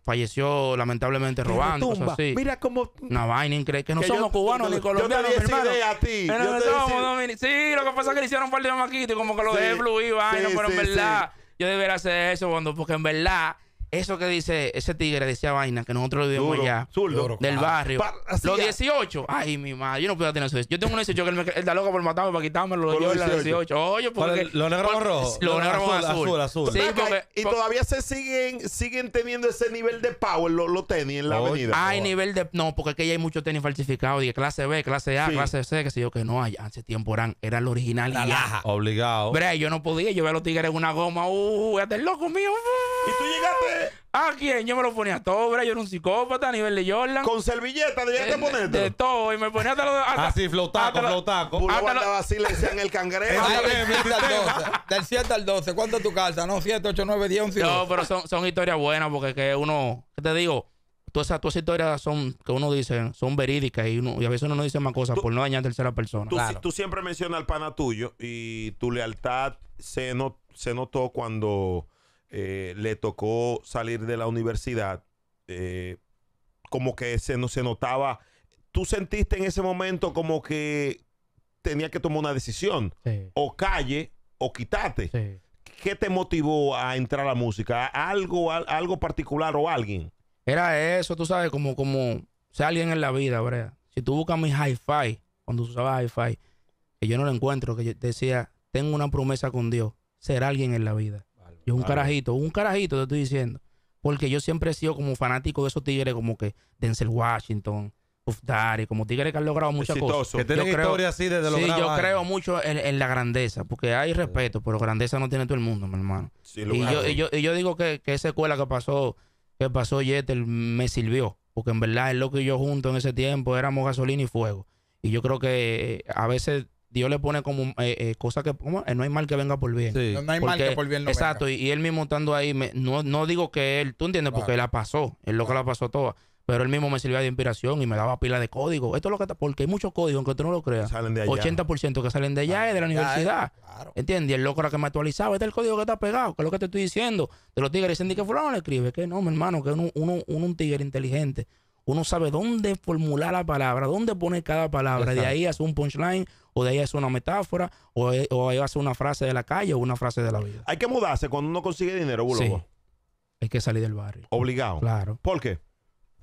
falleció lamentablemente robando. Cosas así. Mira cómo. Una vaina increíble. Que no somos cubanos ni colombianos. Yo te di a ti. Pero somos Sí, lo que pasa es que le hicieron un par de maquitos como que lo sí, dejé fluir, vaina, pero en verdad. Yo debería hacer eso, cuando, porque en verdad eso que dice ese tigre Decía vaina que nosotros lo vivimos allá. del barrio. los 18. Ay, mi madre. Yo no puedo tener eso. Yo tengo un 18 que él, da loco por matarme, para quitarme los yo 18. Oye, porque. Los negros con rojo. Los negros con azul. azul, Sí, porque, y todavía se siguen siguen teniendo ese nivel de power los lo tenis en la avenida. Hay nivel de. No, porque aquí ya hay muchos tenis falsificados. De clase B, clase A, clase C, que sé yo, que no. hay hace tiempo eran, era el original. La laja. Obligado. Bre, yo no podía. Llevar a los tigres en una goma. Uh, este loco mío. y tú llegaste. ¿A quién? Yo me lo ponía todo, ¿verdad? Yo era un psicópata a nivel de Jordan. Con servilleta, de te ponerte. De todo, y me ponía hasta los. Así, flotaco, flotaco. hasta así le decían el cangrejo. del 7 al 12. ¿Cuánto es tu calza? No, 7, 8, 9, 10, 11. No, pero son, historias buenas porque uno. ¿Qué te digo? todas esas, historias son, que uno dice son verídicas y, uno, y a veces uno no dice más cosas por no dañar a tercera persona. Tú, siempre mencionas al pana tuyo y tu lealtad se notó cuando eh, le tocó salir de la universidad, eh, como que se, no, se notaba. ¿Tú sentiste en ese momento como que tenía que tomar una decisión? O calle o quitarte ¿Qué te motivó a entrar a la música? ¿Algo, algo particular o alguien? Era eso, tú sabes, como, como sea alguien en la vida, Si tú buscas mi hi-fi, cuando usaba hi-fi, que yo no lo encuentro, que yo decía, tengo una promesa con Dios, ser alguien en la vida. Yo un carajito, un carajito te estoy diciendo. Porque yo siempre he sido como fanático de esos tigres como que Denzel Washington, Uftari, como tigres que han logrado muchas cosas. Que yo creo, historia así desde Sí, yo creo mucho en, la grandeza, porque hay respeto, pero grandeza no tiene todo el mundo, mi hermano. y, yo, digo que, esa escuela que pasó, que pasó Yetel me sirvió, porque en verdad es lo que yo junto en ese tiempo éramos gasolina y fuego. Y yo creo que eh, a veces Dios le pone como eh, eh cosas que eh, no hay mal que venga por bien. No, hay mal que por bien no Exacto, Y, él mismo estando ahí, no, no digo que él, tú entiendes, porque él la pasó, él lo que la pasó toda. Pero él mismo me sirvió de inspiración y me daba pila de código. Esto es lo que está porque hay muchos códigos, aunque tú no lo creas. 80% que salen de allá ah, de la universidad. Eh, ¿Entiendes? Y el loco era que me actualizaba. Este es el código que está pegado, que es lo que te estoy diciendo. De los tigres dicen que fulano le escribe. Que no, mi hermano, que es uno, uno un tigre inteligente uno sabe dónde formular la palabra, dónde poner cada palabra. De ahí hace un punchline, o de ahí hace una metáfora, eh, o, ahí hace una frase de la calle o una frase de la vida. Hay que mudarse cuando uno consigue dinero, Bulobo. Sí. Hay que salir del barrio. Obligado. Claro. ¿Por qué?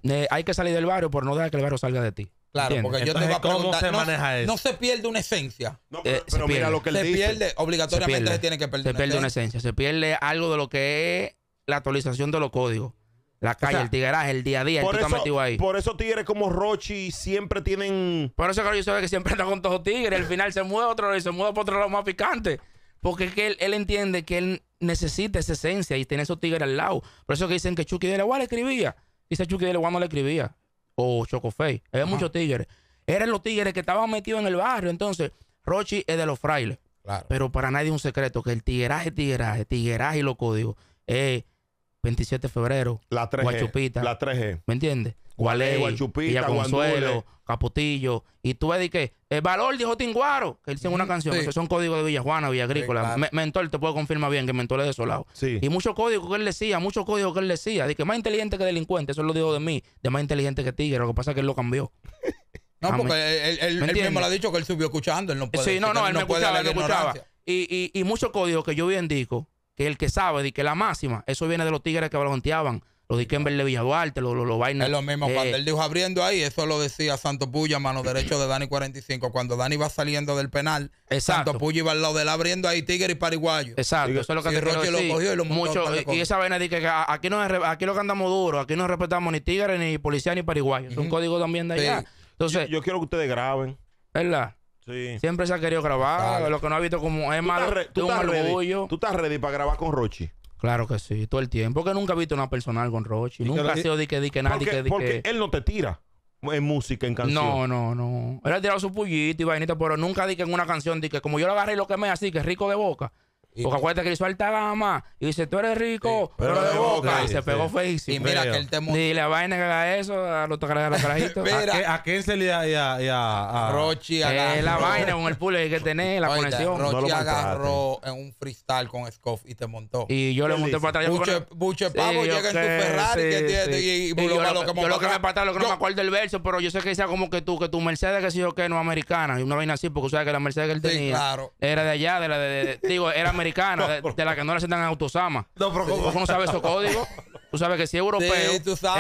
Eh, hay que salir del barrio por no dejar que el barrio salga de ti. Claro, porque yo te voy a preguntar. se maneja no, eso? no se pierde una esencia. Eh, pero, mira lo que él se Pierde, obligatoriamente se, tiene que perder. Se pierde una esencia. Se pierde algo de lo que es la actualización de los códigos. La calle, el tigueraje, el día a día, el eso, metido ahí. Por eso tigres como Rochi siempre tienen. Por eso Carlos sabe que siempre está con todos los tigres. Al final se mueve otro lado y se mueve por otro lado más picante. Porque que él, entiende que él necesita esa esencia y tiene esos tigres al lado. Por eso que dicen que Chucky de la le escribía. Dice Chucky de igual no le escribía. O choco Chocofey. Había muchos tigres. Eran los tigres que estaban metidos en el barrio. Entonces, Rochi es de los frailes. Pero para nadie es un secreto que el tigueraje, tigueraje, tigueraje y los códigos. 27 de febrero. La 3G. Guachupita. La 3G. ¿Me entiendes? Gualey, Guachupita, Consuelo, Caputillo. Y tú ves que el eh, valor dijo Tinguaro, que él tiene una mm, canción. son códigos de Villajuana, Villa Agrícola. Mentor te puedo confirmar bien que Mentor es de Sí. Y muchos códigos que él decía, muchos códigos que él decía. De que más inteligente que delincuente, eso lo dijo de mí. De más inteligente que tigre. Lo que pasa es que él lo cambió. No, porque él, él, mismo lo ha dicho que él subió escuchando. Él no puede. Sí, no, no, él, no escuchaba, él escuchaba. Y, y, y muchos códigos que yo vi en que el que sabe, de que la máxima, eso viene de los tigres que balonteaban. Los Dickenberg de Villaduarte, los lo, lo vainas. Es lo mismo, cuando eh, él dijo abriendo ahí, eso lo decía Santo Puya, mano derecho de Dani 45. Cuando Dani va saliendo del penal, Santo Puya iba al lado de él abriendo ahí, Tigre y Paraguayo. Exacto, eso es lo que te lo cogió y mucho, Y esa vaina de que aquí, no es, aquí lo que andamos duro, aquí no respetamos ni tigres ni policías, ni Paraguayo. Es un código también de allá. Entonces, yo, yo quiero que ustedes graben. ¿Verdad? Siempre se ha querido grabar. Lo que no ha visto como es malo tú estás ready, ¿Tú estás ready para grabar con Rochi? Claro que sí, todo el tiempo. que nunca he visto una personal con Rochi. Nunca ha sido de que, di que nadie porque, que, porque él no te tira en música, en canción. No, no, no. Él ha tirado su pullito y vainita, pero nunca di que en una canción, di que como yo lo agarré y lo quemé así, que rico de boca. Porque acuérdate que hizo alta gama y dice, tú eres rico, pero, de boca. Y se pegó feísimo. Y mira que él te Y la vaina que haga eso, a los carajitos. ¿A quién se le da? Y a, a, Rochi la vaina con el pulo hay que tener, la conexión. Rochi agarró en un freestyle con Scoff y te montó. Y yo le monté para atrás. Buche, buche Pavo llega en tu Ferrari y, y, yo, lo, que yo lo que me pasa, lo que no me acuerdo del verso, pero yo sé que decía como que tú, que tu Mercedes, que se o que no americana. Y una vaina así, porque sabes que la Mercedes que él tenía era de allá, de la de, digo, era americana de, la que no le aceptan autosama. No, pero no sabes su código. Tú sabes que si es europeo,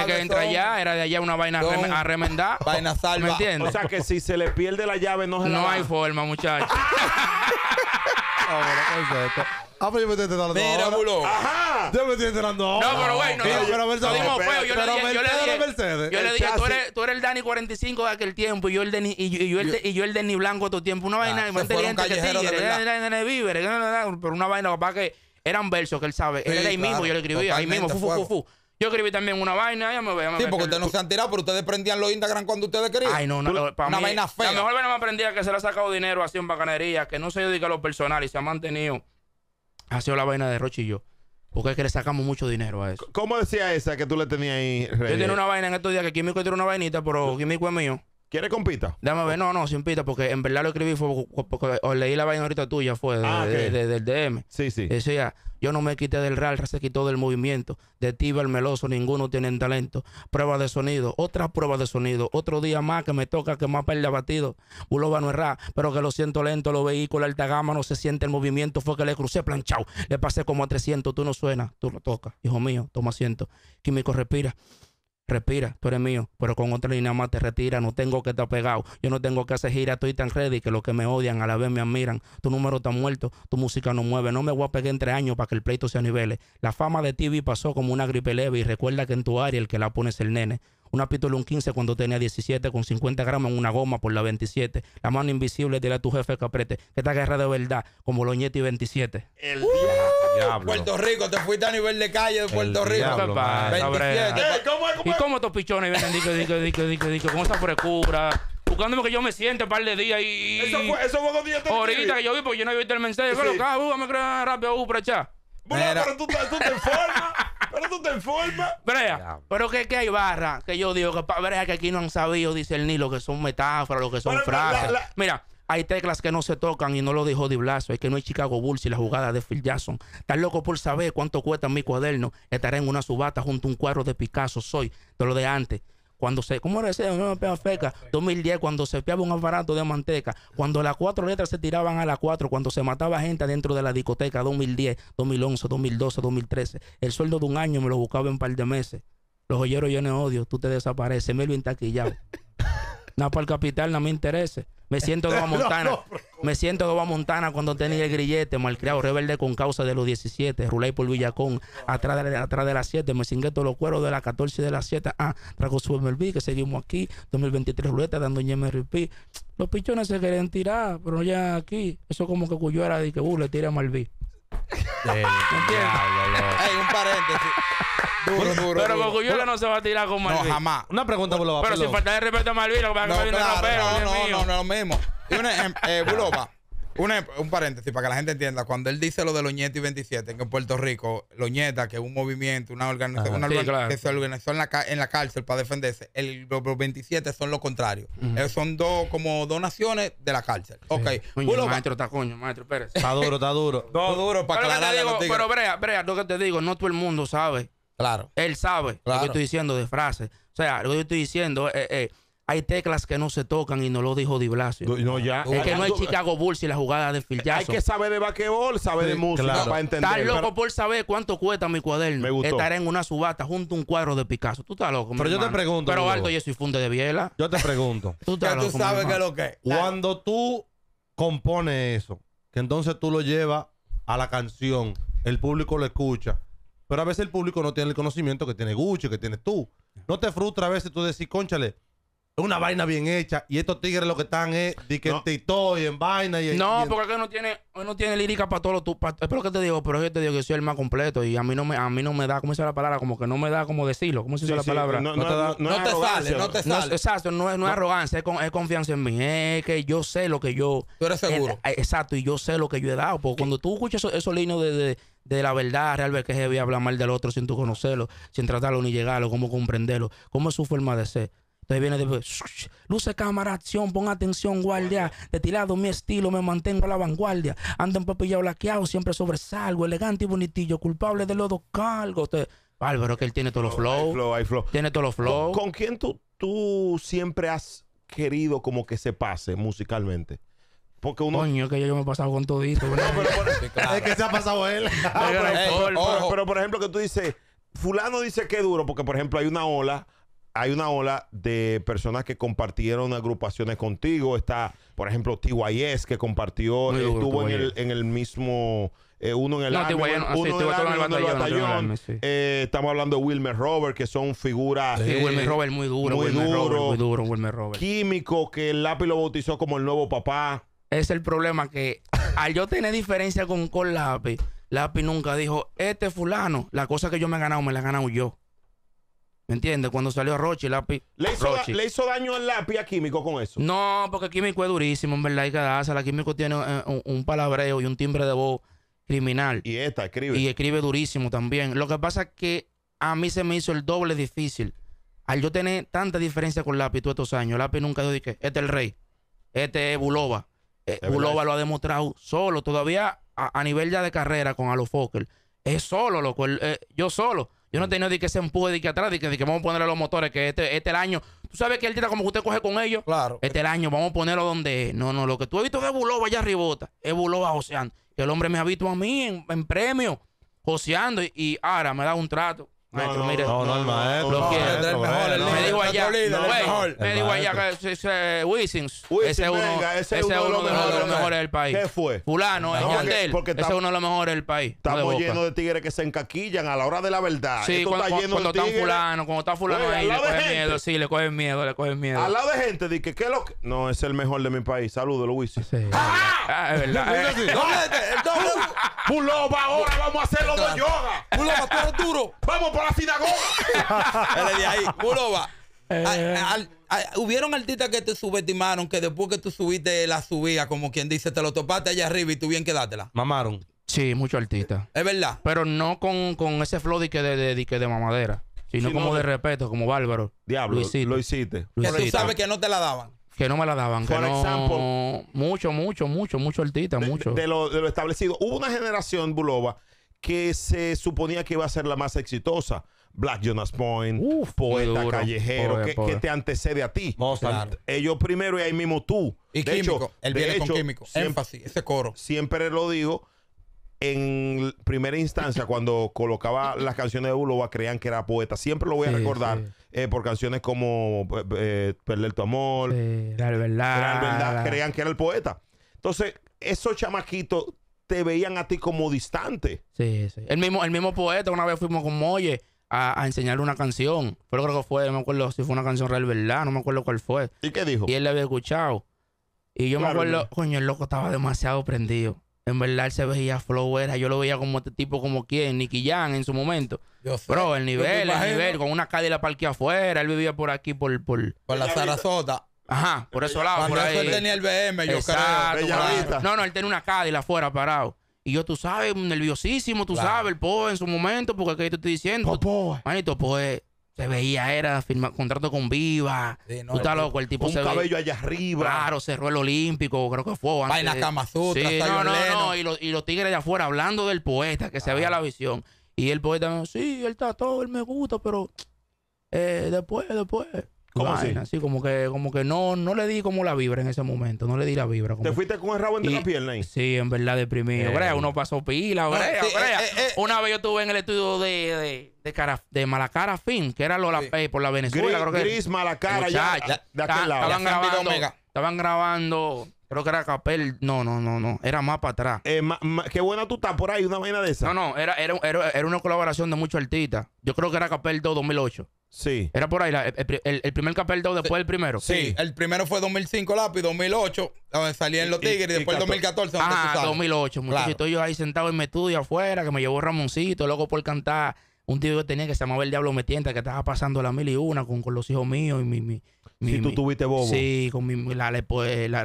que entra allá, era de allá una vaina a remendar. Vaina salva. ¿Me entiendes? O sea que si se le pierde la llave, no se No hay forma, muchachos. no, pero Ah, pero yo me estoy enterando Mira, Ajá. Yo me estoy enterando ahora. No, pero bueno. pero Mercedes- feo. Yo le dije, yo le dije, yo le dije, tú eres, tú eres el Dani 45 de aquel tiempo y yo el Dani, y yo, el, y yo el Dani Blanco de tu tiempo. Una ah, vaina se más inteligente que de pero una vaina papá que eran versos que él sabe. él era ahí mismo, yo le escribía, ahí mismo, fu, fu, fu, Yo escribí también una vaina, ya me Sí, porque ustedes no se han tirado, pero ustedes prendían los Instagram cuando ustedes querían. Ay, no, no, para una mí, vaina fea. La mejor vaina me aprendía que se le ha sacado dinero así en bacanería, que no se dedica a lo personal y se ha mantenido ha sido la vaina de Rochillo. y yo. Porque es que le sacamos mucho dinero a eso. ¿Cómo decía esa que tú le tenías ahí? Yo tenía una vaina en estos días que Químico tiene una vainita, pero Químico es mío. ¿Quiere compita? Déjame ver, no, no, sin pita, porque en verdad lo escribí fue leí la vaina ahorita tuya, fue ah, del DM. Sí, sí. Decía, yo no me quité del real, se quitó del movimiento. De ti, el meloso, ninguno tiene talento. Prueba de sonido, otra prueba de sonido. Otro día más que me toca que más perla batido. Buloba no es pero que lo siento lento. Los vehículos alta gama no se siente el movimiento. Fue que le crucé planchao. Le pasé como a 300. Tú no suena, tú lo tocas. Hijo mío, toma asiento. Químico respira respira, tú eres mío, pero con otra línea más te retira, no tengo que estar pegado, yo no tengo que hacer gira, estoy tan ready que los que me odian a la vez me admiran, tu número está muerto, tu música no mueve, no me voy a pegar entre años para que el pleito se anivele, la fama de TV pasó como una gripe leve y recuerda que en tu área el que la pone es el nene, una pistola un 15 cuando tenía 17 con 50 gramos en una goma por la 27. La mano invisible, dile a tu jefe que aprete. Esta guerra de verdad, como Loñete y 27. El uh. diablo. Puerto Rico, te fuiste a nivel de calle de Puerto Rico. Diablo, 27. y cómo estos pichones vienen, dico, dico, dico, dico, dico, con esa frescura? buscándome que yo me siente un par de días y. Eso fue, dos días donde Ahorita que yo vi, porque yo no había visto el mensaje. Sí. Pero, cabrón, uh, me creo rápido, uh, para Bueno, pero tú, tú te informas. Pero tú te enformas. Brea, pero que, hay barra que yo digo que, brea, que aquí no han sabido dice el lo que son metáforas, lo que son frases. Mira, hay teclas que no se tocan y no lo dijo Di Blaso. Es que no hay Chicago Bulls y la jugada de Phil Jackson. Estás loco por saber cuánto cuesta mi cuaderno. Estaré en una subata junto a un cuadro de Picasso. Soy de lo de antes cuando se, ¿cómo era ese? No, feca, 2010, cuando se fiaba un aparato de manteca, cuando las cuatro letras se tiraban a las cuatro, cuando se mataba gente dentro de la discoteca, 2010, 2011, 2012, 2013, el sueldo de un año me lo buscaba en un par de meses. Los joyeros yo no odio, tú te desapareces, Melvin taquillado. nada para el capital, nada me interesa. Me siento como Montana. me siento como Montana cuando tenía el grillete, malcriado, rebelde con causa de los 17. Rulé por Villacón, atrás de, atrás de las 7. Me cingué todos los cueros de las 14 y de las 7. Ah, trago su MLB, que seguimos aquí. 2023 ruleta dando en MRP. Los pichones se quieren tirar, pero ya aquí. Eso como que cuyo era de que, uh, le tira a Malví. un paréntesis. Duro, duro, pero no se va a tirar con Malvin. No, jamás. Una pregunta, Buloba. Pero si falta de respeto a Malvin, lo que va a no, no, no, no, no, lo mismo. Y em, eh, Buloba, un paréntesis para que la gente entienda. Cuando él dice lo de Loñeta y 27, que en Puerto Rico, Loñeta, que es un movimiento, una organización, que se organizó en la, en la cárcel para defenderse, el, los, 27 son lo contrario. Eh, son dos, como dos naciones de la cárcel. Ok. maestro, está coño, maestro, espérese. Está duro, está duro. está duro para pero Pero, brea, brea, lo que te digo, no todo el mundo sabe Claro. Él sabe lo que estoy diciendo de frase O sea, lo que yo estoy diciendo eh, eh, hay teclas que no se tocan y no lo dijo Di Blasio. No, ya. Es que no hay Chicago Bulls y la jugada de Phil Hay que saber de basquetbol, saber de música Estás loco por saber cuánto cuesta mi cuaderno. Me Estaré en una subasta junto a un cuadro de Picasso. Tú estás loco, Pero yo te pregunto. Pero Aldo, yo soy funde de biela. Yo te pregunto. tú tú sabes que lo que es. Cuando tú compones eso, que entonces tú lo llevas a la canción, el público lo escucha, pero a veces el público no tiene el conocimiento que tiene Gucci, que tienes tú. No te frustra a veces tú decir, conchale, es una vaina bien hecha. Y estos tigres lo que están es de que en y en vaina. Y, no, en... porque no tiene, no tiene lírica para todo. lo tu, lo Espero que te digo, pero yo te digo que soy el más completo. Y a mí no me, a mí no me da, ¿cómo se la palabra? Como que no me da como decirlo. ¿Cómo se dice la palabra? No, te, no te sale, no exacto, no es, no es arrogancia, es, confianza en mí. Es que yo sé lo que yo. Tú eres eh, seguro. Eh, exacto, y yo sé lo que yo he dado. Porque cuando tú escuchas esos, de, la verdad real, ver que es heavy hablar mal del otro sin tú conocerlo, sin tratarlo ni llegarlo, cómo comprenderlo, cómo es su forma de ser. Entonces viene de luce cámara, acción, pon atención, guardia. tirado mi estilo, me mantengo a la vanguardia. Ando en papilla laqueado siempre sobresalgo, elegante y bonitillo, culpable de los dos cargos. Álvaro, que él tiene todos los flow. Tiene todos los flow. ¿Con, quién tú, tú siempre has querido como que se pase musicalmente? Porque uno. Coño, que yo, me he pasado con todito. no, pero Es que se ha pasado él. Ah, pero por ejemplo, que tú dices, Fulano dice que duro, porque por ejemplo hay una ola hay una ola de personas que compartieron agrupaciones contigo. Está, por ejemplo, TYS que compartió, estuvo en, el, mismo. uno en el uno, en el, batallón, eh, estamos hablando de Wilmer Robert, que son figuras. Eh, Wilmer Robert muy duro, muy duro, muy duro, Wilmer Robert. Químico, que el lápiz lo bautizó como el nuevo papá. Es el problema que al yo tener diferencia con, con lápiz, lápiz nunca dijo, este fulano, la cosa que yo me he ganado, me la he ganado yo. ¿Me entiendes? Cuando salió Rochi, lápiz. ¿Le hizo, ¿Le hizo daño al lápiz a Químico con eso? No, porque Químico es durísimo, en verdad, y que sala Químico tiene eh, un, palabreo y un timbre de voz criminal. Y esta, escribe. Y escribe durísimo también. Lo que pasa es que a mí se me hizo el doble difícil. Al yo tener tanta diferencia con Lápiz todos estos años, Lápiz nunca yo dije, este es el rey, este es Buloba. Eh, Buloba lo ha demostrado solo, todavía a, nivel ya de carrera con Alo Es solo, loco, eh, yo solo. Yo no mm. tenía de que se empuje de que atrás, de que, vamos a ponerle los motores, que este, este el año. Tú sabes que él tira como que usted coge con ellos. Claro. Este el año, vamos a ponerlo donde es. No, no, lo que tú has visto de Buloba allá arriba. es Buloba joseando. El hombre me ha visto a mí en, premio, joseando, y, ahora me da un trato no, No, no, el me dijo allá. me dijo allá que ese Wissings. Ese es uno, de los mejores, del país. ¿Qué fue? Fulano, el Ese es uno de los mejores del país. Estamos llenos de tigres que se encaquillan a la hora de la verdad. Sí, cuando, está fulano, cuando está fulano ahí, le cogen miedo. Sí, le cogen miedo, le cogen miedo. Al lado de gente, ¿qué ¿qué lo que? No, es el mejor de mi país. Saludos, Wissings. Sí. Ah, ah. ¡Ah! Es verdad. Eh. Puloba, ahora vamos a hacer los dos yoga. Puloba, tú duro. Vamos la sinagoga. le ahí, eh. hubieron artistas que te subestimaron, que después que tú subiste la subida, como quien dice, te lo topaste allá arriba y tú bien dártela Mamaron. Sí, mucho artista. Es verdad. Pero no con, ese flow de, de, de, que de mamadera, sino, como de respeto, como bárbaro. Diablo, lo hiciste. Que tú sabes que no te la daban que no me la daban. Por ejemplo, mucho, mucho, mucho, mucho artista, mucho. De, lo, de, lo, establecido. Hubo una generación, Buloba, que se suponía que iba a ser la más exitosa. Black Jonas Point, poeta callejero, que, te antecede a ti. Mozart. Ellos primero y ahí mismo tú. Y de químico. Hecho, él viene con químico. Siempre, ese coro. Siempre lo digo. En primera instancia, cuando colocaba las canciones de Bulova, creían que era poeta. Siempre lo voy a recordar eh, por canciones como eh, Perder tu amor, Dar verdad, la verdad. Creían que era el poeta. Entonces, esos chamaquitos te veían a ti como distante. Sí, sí. El mismo, el mismo poeta, una vez fuimos con Molle a, enseñarle una canción. Pero creo que fue, no me acuerdo si fue una canción real, ¿verdad? No me acuerdo cuál fue. ¿Y qué dijo? Y él la había escuchado. Y yo me acuerdo, coño, el loco estaba demasiado prendido. En verdad él se veía flower. yo lo veía como este tipo como quien, Nicky Jan en su momento. Yo Bro, el nivel, el nivel, con una para aquí afuera, él vivía por aquí, por... Por, por la Sarazota. Ajá, por eso lado. por ahí. él tenía el BM, yo creo. No, no, él tenía una Cadillac afuera parado. Y yo, tú sabes, nerviosísimo, tú sabes, el POE en su momento, porque ¿qué te estoy diciendo? Manito, POE se veía, era firmar contrato con Viva. tú estás loco, el tipo un cabello allá arriba. Claro, cerró el Olímpico, creo que fue. Antes. en sí, no, no, no. Y, los, y los tigres de afuera hablando del poeta, que se veía la visión. Y el poeta sí, él está todo, él me gusta, pero eh, después, después así? como que, como que no, no le di como la vibra en ese momento, no le di la vibra. ¿Te fuiste con el rabo entre la ahí? Sí, en verdad deprimido. Eh. uno pasó pila, eh, eh, Una vez yo estuve en el estudio de, de, cara, Malacara Fin, que era Lola Pay por la Venezuela, gris, Malacara, Estaban grabando, estaban grabando Creo que era Capel. No, no, no, no. Era más para atrás. qué buena tú estás por ahí, una vaina de esa. No, no, era, era, una colaboración de muchos artistas. Yo creo que era Capel 2008. Sí. Era por ahí, el, primer Capel después del primero. Sí, el primero fue 2005 lápiz, 2008, donde en los Tigres, y, después 2014, donde Ah, 2008, muchachito, yo ahí sentado en mi estudio afuera, que me llevó Ramoncito, luego por cantar. Un tío que tenía que se llamaba El Diablo Metienta, que estaba pasando la mil y una con, con los hijos míos y mi... mi, tú tuviste bobo. Sí, con mi- la,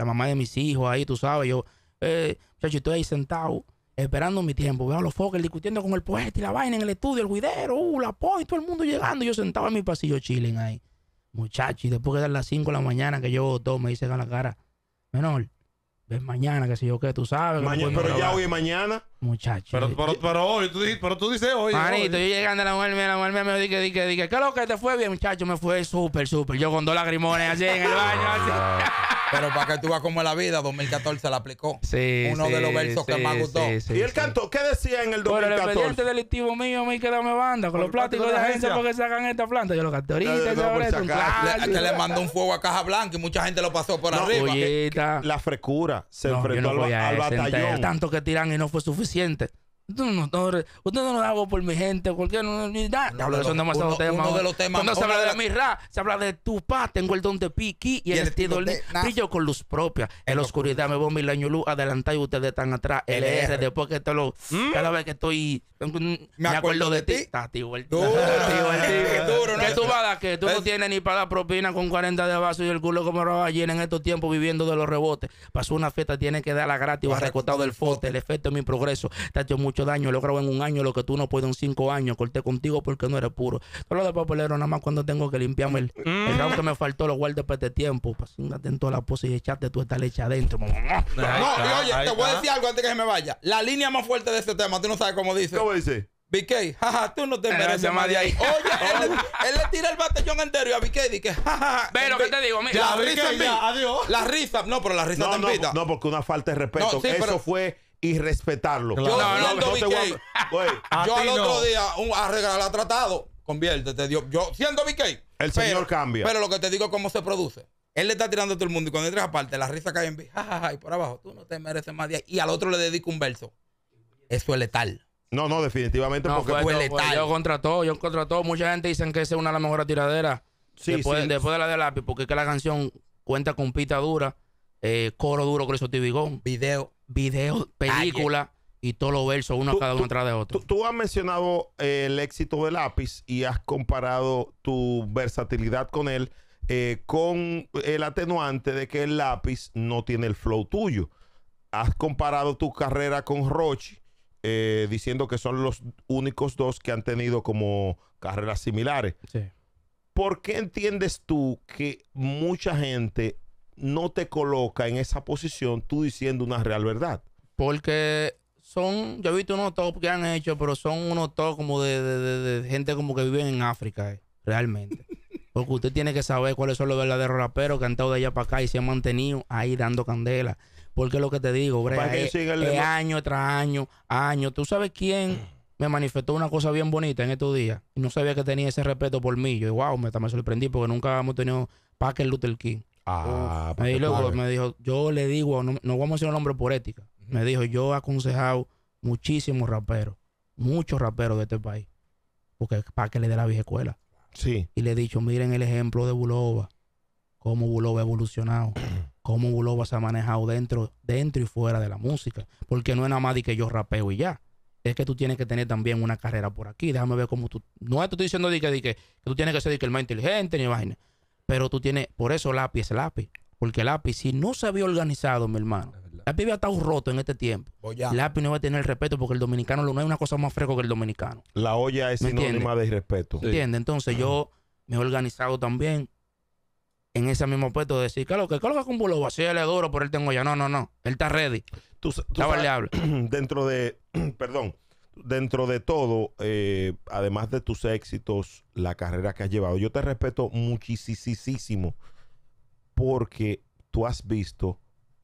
mamá de mis hijos ahí, tú sabes. Yo, eh, yo estoy ahí sentado esperando mi tiempo. Veo a los focos discutiendo con el poeta y la vaina en el estudio, el guidero uh, la y todo el mundo llegando. Yo sentaba en mi pasillo chilling ahí. Muchacho, y después de las 5 de la mañana que yo todo me dice a la cara, menor, ves mañana, que si yo qué, tú sabes. pero ya hoy mañana. Muchachos Pero, pero, pero, hoy, tú, pero tú dices hoy. Manito, yo llegando a la mujer la mujer me dije, dije, dije, ¿qué lo que te fue bien, muchacho? Me fue súper, súper. Yo con dos lagrimones así en el baño, ah. Pero para que tú veas cómo es la vida, 2014 la aplicó. Sí. Uno de los versos que más gustó. ¿Y el canto? ¿Qué decía en el 2014? Pero el expediente delictivo mío, me quedame banda. Con los plásticos de la agencia, porque sacan esta planta? Yo lo canté ahorita, no, Que le mandó un fuego a Caja Blanca y mucha gente lo pasó por arriba. La frescura se enfrentó al, al batallón. Tanto que tiran y no fue suficiente. Siente usted no lo hago por mi gente, cualquier no, ni nada. No, de los temas Cuando se habla de mi rap se habla de tu pa tengo el don de piqui y, el estilo brillo con luz propia. En la oscuridad me voy mil años luz, adelantar y ustedes están atrás. LR, después que te lo. ¿Mm? Cada vez que estoy. Me acuerdo de ti. Que tú vas a que tú no tienes ni para la propina con 40 de vaso y el culo como llena en estos tiempos viviendo de los rebotes. Pasó una fiesta, tiene que darla gratis, ha recortado el fote, el efecto de mi progreso. Te ha hecho mucho daño, logró en un año lo que tú no puedes en cinco años, corté contigo porque no eres puro. lo de papelero nada más cuando tengo que limpiarme el, el que mm. me faltó, lo guardo para este tiempo. Pasínate en toda la pose y echarte tú esta leche adentro. No, y oye, te voy a decir algo antes que se me vaya. La línea más fuerte de este tema, tú no sabes cómo dice. ¿Cómo dice? BK, jaja, tú no te mereces más de ahí. Oye, oh. él, le tira el batallón entero y a BK dice, jaja. Pero, ¿qué te digo? Mira, la, risa, ya, adiós. La risa, no, pero la risa no, te no, invita. No, porque una falta de respeto. Eso fue y respetarlo. Yo, no, no, yo al otro día un, a tratado, conviértete. Dios. Yo siendo BK. El señor cambia. Pero lo que te digo es cómo se produce. Él le está tirando a todo el mundo y cuando entras aparte, la risa cae en mí. Ja, y por abajo, tú no te mereces más Y al otro le dedico un verso. Eso es letal. No, no, definitivamente No, porque fue, letal. yo contra todo, yo contra todo. Mucha gente dicen que esa es una de las mejores tiraderas. Sí, después, sí. después de la de lápiz, porque es que la canción cuenta con pita dura, eh, coro duro con eso Tibigón. Video video, película y todos los versos, uno cada uno atrás de otro. Tú, has mencionado eh, el éxito de Lápiz y has comparado tu versatilidad con él eh, con el atenuante de que el Lápiz no tiene el flow tuyo. Has comparado tu carrera con Rochi. Eh, diciendo que son los únicos dos que han tenido como carreras similares. ¿Por qué entiendes tú que mucha gente no te coloca en esa posición tú diciendo una real verdad. Porque son, yo he visto unos top que han hecho, pero son unos top como de, gente como que vive en África, eh, realmente. Porque usted tiene que saber cuáles son los verdaderos raperos que han estado de allá para acá y se han mantenido ahí dando candela. Porque lo que te digo, Brea, eh, eh, año tras año, año. ¿Tú sabes quién mm. me manifestó una cosa bien bonita en estos días? Y no sabía que tenía ese respeto por mí. Yo, wow, me, sorprendí porque nunca hemos tenido Parker Luther King. Ah, luego, me dijo, yo le digo, no, vamos a decir un nombre por ética. Me dijo, yo he aconsejado muchísimos raperos, muchos raperos de este país, porque para que le dé la vieja escuela. Sí. Y le he dicho, miren el ejemplo de Bulova, cómo Bulova ha evolucionado, cómo Bulova se ha manejado dentro, dentro y fuera de la música. Porque no es nada más de que yo rapeo y ya. Es que tú tienes que tener también una carrera por aquí. Déjame ver cómo tú. No estoy diciendo de que, que, tú tienes que ser el más inteligente ni vaina. Pero tú tienes, por eso lápiz es lápiz. Porque lápiz, si no se había organizado, mi hermano, lápiz había estado roto en este tiempo. Pues Lapi Lápiz no va a tener el respeto porque el dominicano no hay una cosa más fresco que el dominicano. La olla es sinónima de irrespeto. Entiende Entonces yo me he organizado también en ese mismo puesto de decir, claro, que coloca con bulo así le duro, por él tengo ya. No, no, no. Él está ready. Tú, tú sabes, dentro de, perdón, dentro de todo, eh, además de tus éxitos, la carrera que has llevado, yo te respeto muchísimo porque tú has visto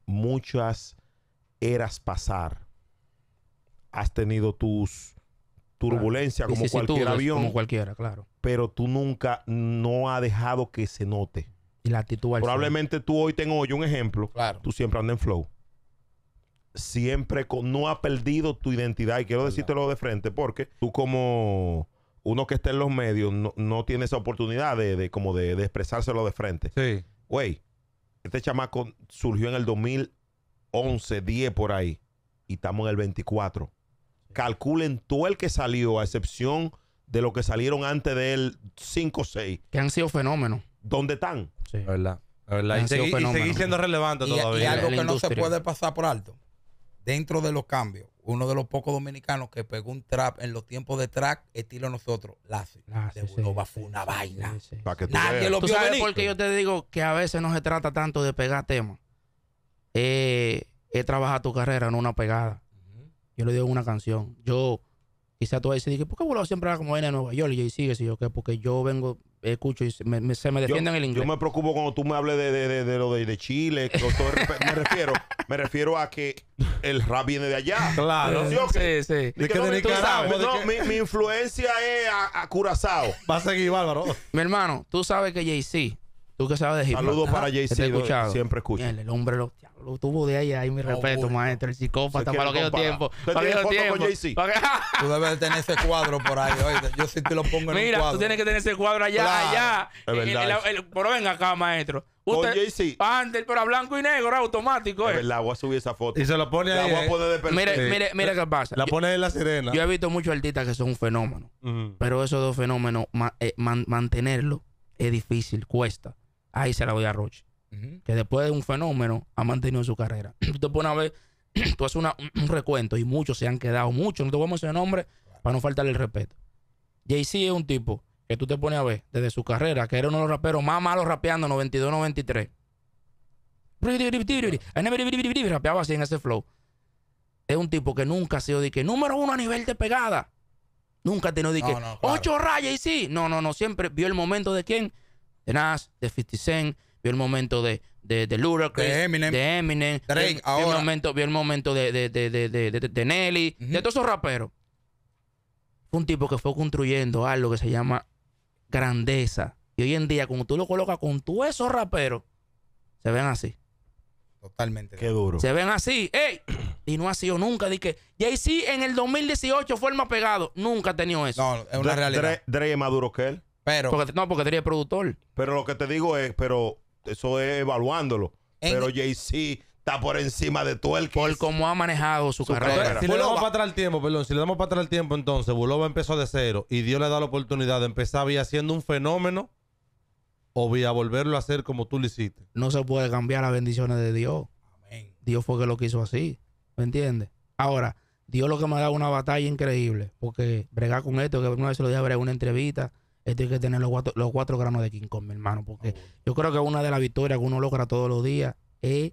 muchas eras pasar. Has tenido tus turbulencias ah, como cualquier avión. Como cualquiera, claro. Pero tú nunca no has dejado que se note. Y la actitud Probablemente tú hoy tengo yo un ejemplo. Claro. Tú siempre andas en flow siempre con, no ha perdido tu identidad. Y quiero decírtelo de frente porque tú como uno que está en los medios no, no tiene esa oportunidad de, como de, de, expresárselo de frente. Sí. Güey, este chamaco surgió en el 2011, 10 por ahí. Y estamos en el 24. Calculen todo el que salió, a excepción de lo que salieron antes de él, 5 o 6. Que han sido fenómenos. ¿Dónde están? Sí. La verdad. La Y, siendo relevante todavía. Y algo que no se puede pasar por alto dentro de los cambios, uno de los pocos dominicanos que pegó un trap en los tiempos de track, estilo nosotros, Lace. de ah, sí, fue una vaina. Nadie lo venir? porque yo te digo que a veces no se trata tanto de pegar temas. Eh, es trabajar tu carrera, en una pegada. Yo le digo una canción. Yo quizá tú dices, ¿por qué volado siempre como en Nueva York? Y yo, sigue, sí, yo, porque yo vengo, escucho y se me, defiende defienden el inglés. Yo me preocupo cuando tú me hables de, de, de, lo de, Chile, me refiero, me refiero a que el rap viene de allá. Claro. ¿Sí, sí, mi, sabes, mi, influencia es a, Curazao. Va a seguir, Bárbaro. mi hermano, tú sabes que Jay-Z, tú que sabes de hip Saludos para Jay-Z, siempre escucho. el hombre lo tuvo de ahí, ahí mi respeto, maestro. El psicópata para aquellos tiempos. Para tiempo. Tú debes tener ese cuadro por ahí, Yo sí te lo pongo en Mira, cuadro. Mira, tú tienes que tener ese cuadro allá, allá. Es verdad. pero acá, maestro. Usted, jay pero a blanco y negro, automático. Es la eh. voy a subir esa foto. Y se lo pone la agua Voy a eh. poner mire, mire, mire qué pasa. La pone en la sirena. Yo he visto muchos artistas que son un fenómeno. Pero esos dos fenómenos, eh, mantenerlo es difícil, cuesta. Ahí se la voy a Roche que después de un fenómeno ha mantenido su carrera. tú te pones a ver, tú haces un recuento y muchos se han quedado, muchos, no te vamos a nombre para no faltarle el respeto. Jay-Z es un tipo que tú te pones a ver desde su carrera, que era uno de los raperos más malos rapeando 92-93. Rapeaba así en ese flow. Es un tipo que nunca ha sido de que número uno a nivel de pegada. Nunca te tenido de que ocho rayas y sí. No, no, no. Siempre vio el momento de quién. De Nas, de 50 Cent, vio el momento de, de, de Ludacris, de Eminem, de Eminem vio, ahora. el momento, el momento de, de, de Nelly, de todos esos raperos. Fue un tipo que fue construyendo algo que se llama grandeza. Y hoy en día, como tú lo colocas con todos esos raperos, se ven así. Totalmente. Qué duro. Se ven así. ¡Ey! Y no ha sido nunca. Di que Jay-Z en el 2018 fue el más pegado. Nunca ha tenido eso. No, es una realidad. Dre, es más duro que él. Pero. no, porque Dre es productor. Pero lo que te digo es, pero eso es evaluándolo. Pero Jay-Z está por encima de todo el Por cómo ha manejado su, carrera. Si le damos para atrás el tiempo, perdón, si le damos para atrás el tiempo, entonces Bulova empezó de cero y Dios le da la oportunidad de empezar vía siendo un fenómeno o vía volverlo a hacer como tú lo hiciste. No se puede cambiar las bendiciones de Dios. Dios fue que lo quiso así. ¿Me entiendes? Ahora, Dios lo que me ha dado una batalla increíble, porque bregar con esto, que una vez se lo dije a una entrevista, esto que tener los cuatro, granos de King Kong, mi hermano, porque ah, yo creo que una de las victorias que uno logra todos los días es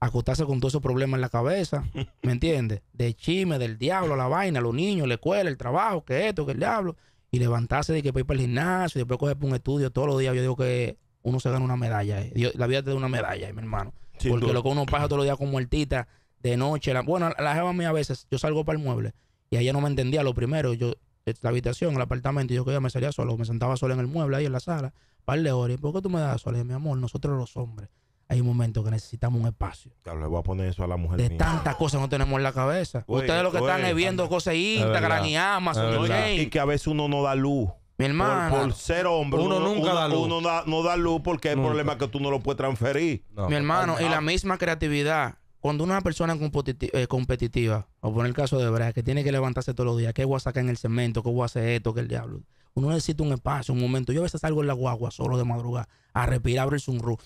acostarse con todos esos problemas en la cabeza, ¿me entiendes? De chisme, del diablo, la vaina, los niños, la escuela, el trabajo, que esto, que el diablo, y levantarse de que para ir para el gimnasio, después coger para un estudio todos los días, yo digo que uno se gana una medalla, eh. la vida te da una medalla, eh, mi hermano. porque lo que uno pasa todos los días con muertita, de noche, bueno, la jeva mía a veces, yo salgo para el mueble, y ella no me entendía lo primero, yo, la habitación, el apartamento, y yo que ya me salía solo, me sentaba solo en el mueble ahí en la sala, par de horas. por qué tú me das solo? mi amor, nosotros los hombres, hay un momento que necesitamos un espacio. Claro, le voy a poner eso a la mujer. De tantas cosas no tenemos en la cabeza. Ustedes lo que están es viendo cosas Instagram y Amazon. Y, que a veces uno no da luz. Mi hermano. Por, ser hombre. Uno, nunca da luz. Uno no da luz porque el problema que tú no lo puedes transferir. Mi hermano, y la misma creatividad cuando una persona eh, competitiva, o por el caso de Brea, que tiene que levantarse todos los días, que voy a sacar en el cemento, que voy a hacer esto, que el diablo. Uno necesita un espacio, un momento. Yo a veces salgo en la guagua solo de madrugada a respirar, abrir el sunroof.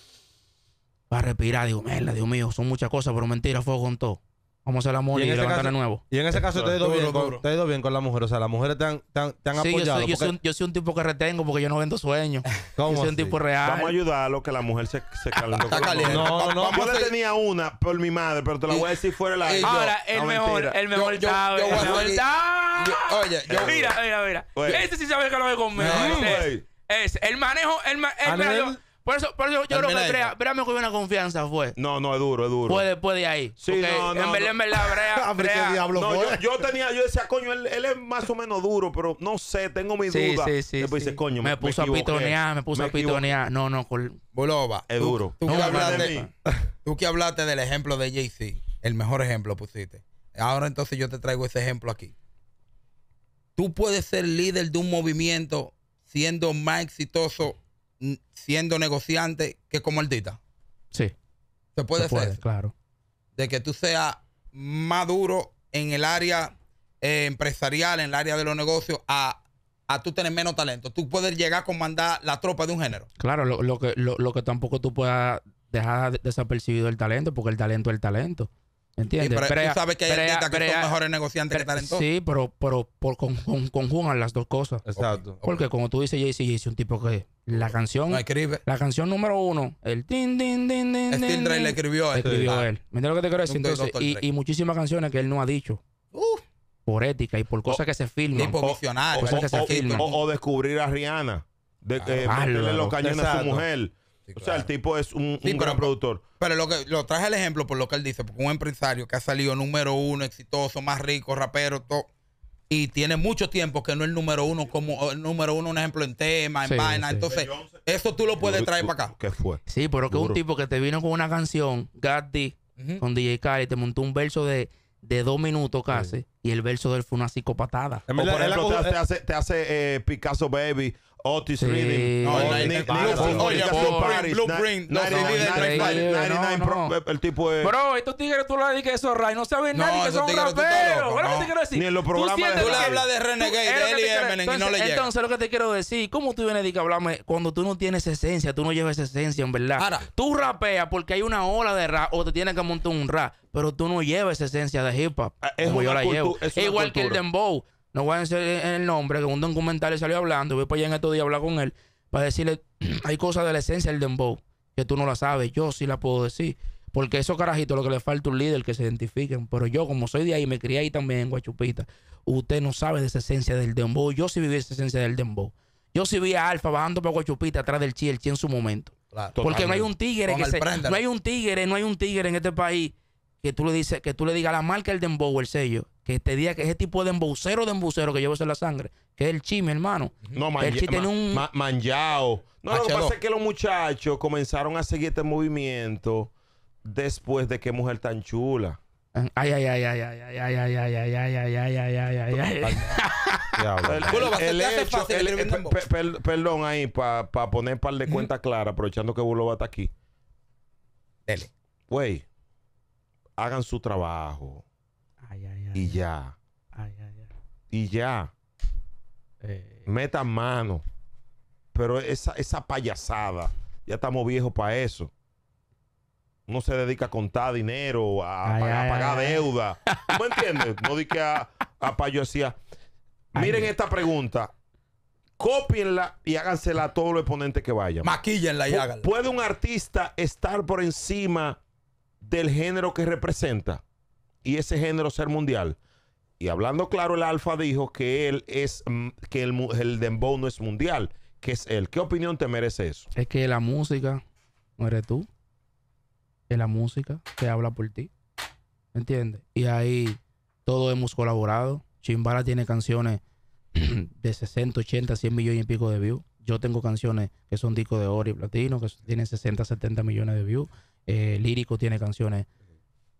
A respirar, digo, mierda, Dios mío, son muchas cosas, pero mentira, fuego con todo. Como se la mole y, y levantar de nuevo. Y en ese caso te ha ido, bien, con, bien con la mujer. O sea, las mujeres te han, te sí, Yo soy, yo, soy un, tipo que retengo porque yo no vendo sueños. yo soy un tipo real. Vamos a ayudarlo que la mujer se, calentó. Está caliente. No, no. Yo le tenía una por mi madre, pero te la voy a decir fuera de la... Ahora, el mejor, el mejor sabe. Oye, Mira, mira, mira. Ese sí sabe que lo ve conmigo. Es el manejo... El, manejo. Por eso, por eso yo creo que Brea, me cogió una confianza, fue. No, no, es duro, es duro. Puede puede ahí. Sí, no, no, En verdad, en verdad, Brea. diablo yo, tenía, yo decía, coño, él, es más o menos duro, pero no sé, tengo mi sí, dudas. Sí, sí, Después coño, me, me puso a pitonear, me puso a pitonear. No, no, col... Es duro. Tú, que hablaste, tú que hablaste del ejemplo de Jay-Z, el mejor ejemplo pusiste. Ahora entonces yo te traigo ese ejemplo aquí. Tú puedes ser líder de un movimiento siendo más exitoso siendo negociante que como artista. Sí. Se puede hacer. Claro. De que tú seas más duro en el área eh, empresarial, en el área de los negocios, a, a tú tener menos talento. Tú puedes llegar a comandar la tropa de un género. Claro, lo, que, lo, que tampoco tú puedas dejar desapercibido el talento, porque el talento es el talento. ¿Entiendes? pero sabes que hay gente que mejores que Sí, pero, pero, conjugan las dos cosas. Exacto. Porque como tú dices, jay un tipo que la canción... La canción número uno, el din, din, din, din, din, le escribió, este escribió él. ¿Me lo que te quiero decir? y, muchísimas canciones que él no ha dicho. uh Por ética y por cosas oh, que se filman. Tipo O, descubrir a Rihanna. De, eh, los cañones a su mujer. O sea, el tipo es un, productor. Pero lo que lo traje el ejemplo por lo que él dice, porque un empresario que ha salido número uno, exitoso, más rico, rapero, todo. Y tiene mucho tiempo que no es el número uno, como el número uno, un ejemplo en tema, en vaina. Entonces, eso tú lo puedes traer para acá. ¿Qué fue? Sí, pero que un tipo que te vino con una canción, Gaddy, con DJ Khaled, te montó un verso de dos minutos casi, y el verso del fue una psicopatada. por ejemplo, te hace, te hace eh, Picasso Baby Otis sí. Reading. No, Blueprint, Blueprint. No, El tipo es. Bro, estos tigres tú le dices esos ray. No sabes nadie que son raperos. ¿Qué te quiero decir? Ni en los programas de. Tú le hablas de Renegade, de Eminem y no le llega. Entonces, lo que te quiero decir, ¿cómo tú vienes a hablarme cuando tú no tienes esencia? Tú no llevas esencia, en verdad. tú rapeas porque hay una ola de rap o te tienes que montar un rap, pero tú no llevas esencia de hip hop. Como yo la llevo. Igual que el Dembow. No voy a decir eh, el nombre, que un documental salió hablando. Voy para allá en estos días a hablar con él para decirle: hay cosas de la esencia del dembow que tú no la sabes. Yo sí la puedo decir. Porque esos carajitos lo que le falta un líder que se identifiquen. Pero yo, como soy de ahí, me crié ahí también en Guachupita. Usted no sabe de esa esencia del dembow. Yo sí viví esa esencia del dembow. Yo sí vi a Alfa bajando para Guachupita atrás del Chi, el en su momento. Porque no hay un tigre no hay un tigre, no hay un tigre en este país que tú le dices, que tú le digas la marca el dembow, el sello que te diga que ese tipo de embucero de embucero que eso en la sangre, que es el chisme, hermano. No, man, el chisme tiene un manjao. No, lo que pasa es que los muchachos comenzaron a seguir este movimiento después de que mujer tan chula. Ay, ay, ay, ay, ay, ay, ay, ay, ay, ay, ay, ay, ay, ay, ay, ay. El perdón ahí, para poner un par de cuentas claras, aprovechando que Bulova está aquí. Dele. Güey, hagan su trabajo y ya. Y ya. Eh. Metan mano. Pero esa, esa payasada, ya estamos viejos para eso. Uno se dedica a contar dinero, a, pagar, deuda. me entiendes? No di que a, a Miren esta pregunta cópienla y hágansela a todos los exponentes que vayan. Maquíllenla y háganla. ¿Puede un artista estar por encima del género que representa? y ese género ser mundial. Y hablando claro, el Alfa dijo que él es mm, que el, el dembow no es mundial, que es el ¿Qué opinión te merece eso? Es que la música no eres tú, es la música que habla por ti. ¿Me ¿Entiendes? Y ahí todos hemos colaborado. Chimbala tiene canciones de 60, 80, 100 millones y pico de views. Yo tengo canciones que son discos de oro y platino, que tienen 60, 70 millones de views. Eh, Lírico tiene canciones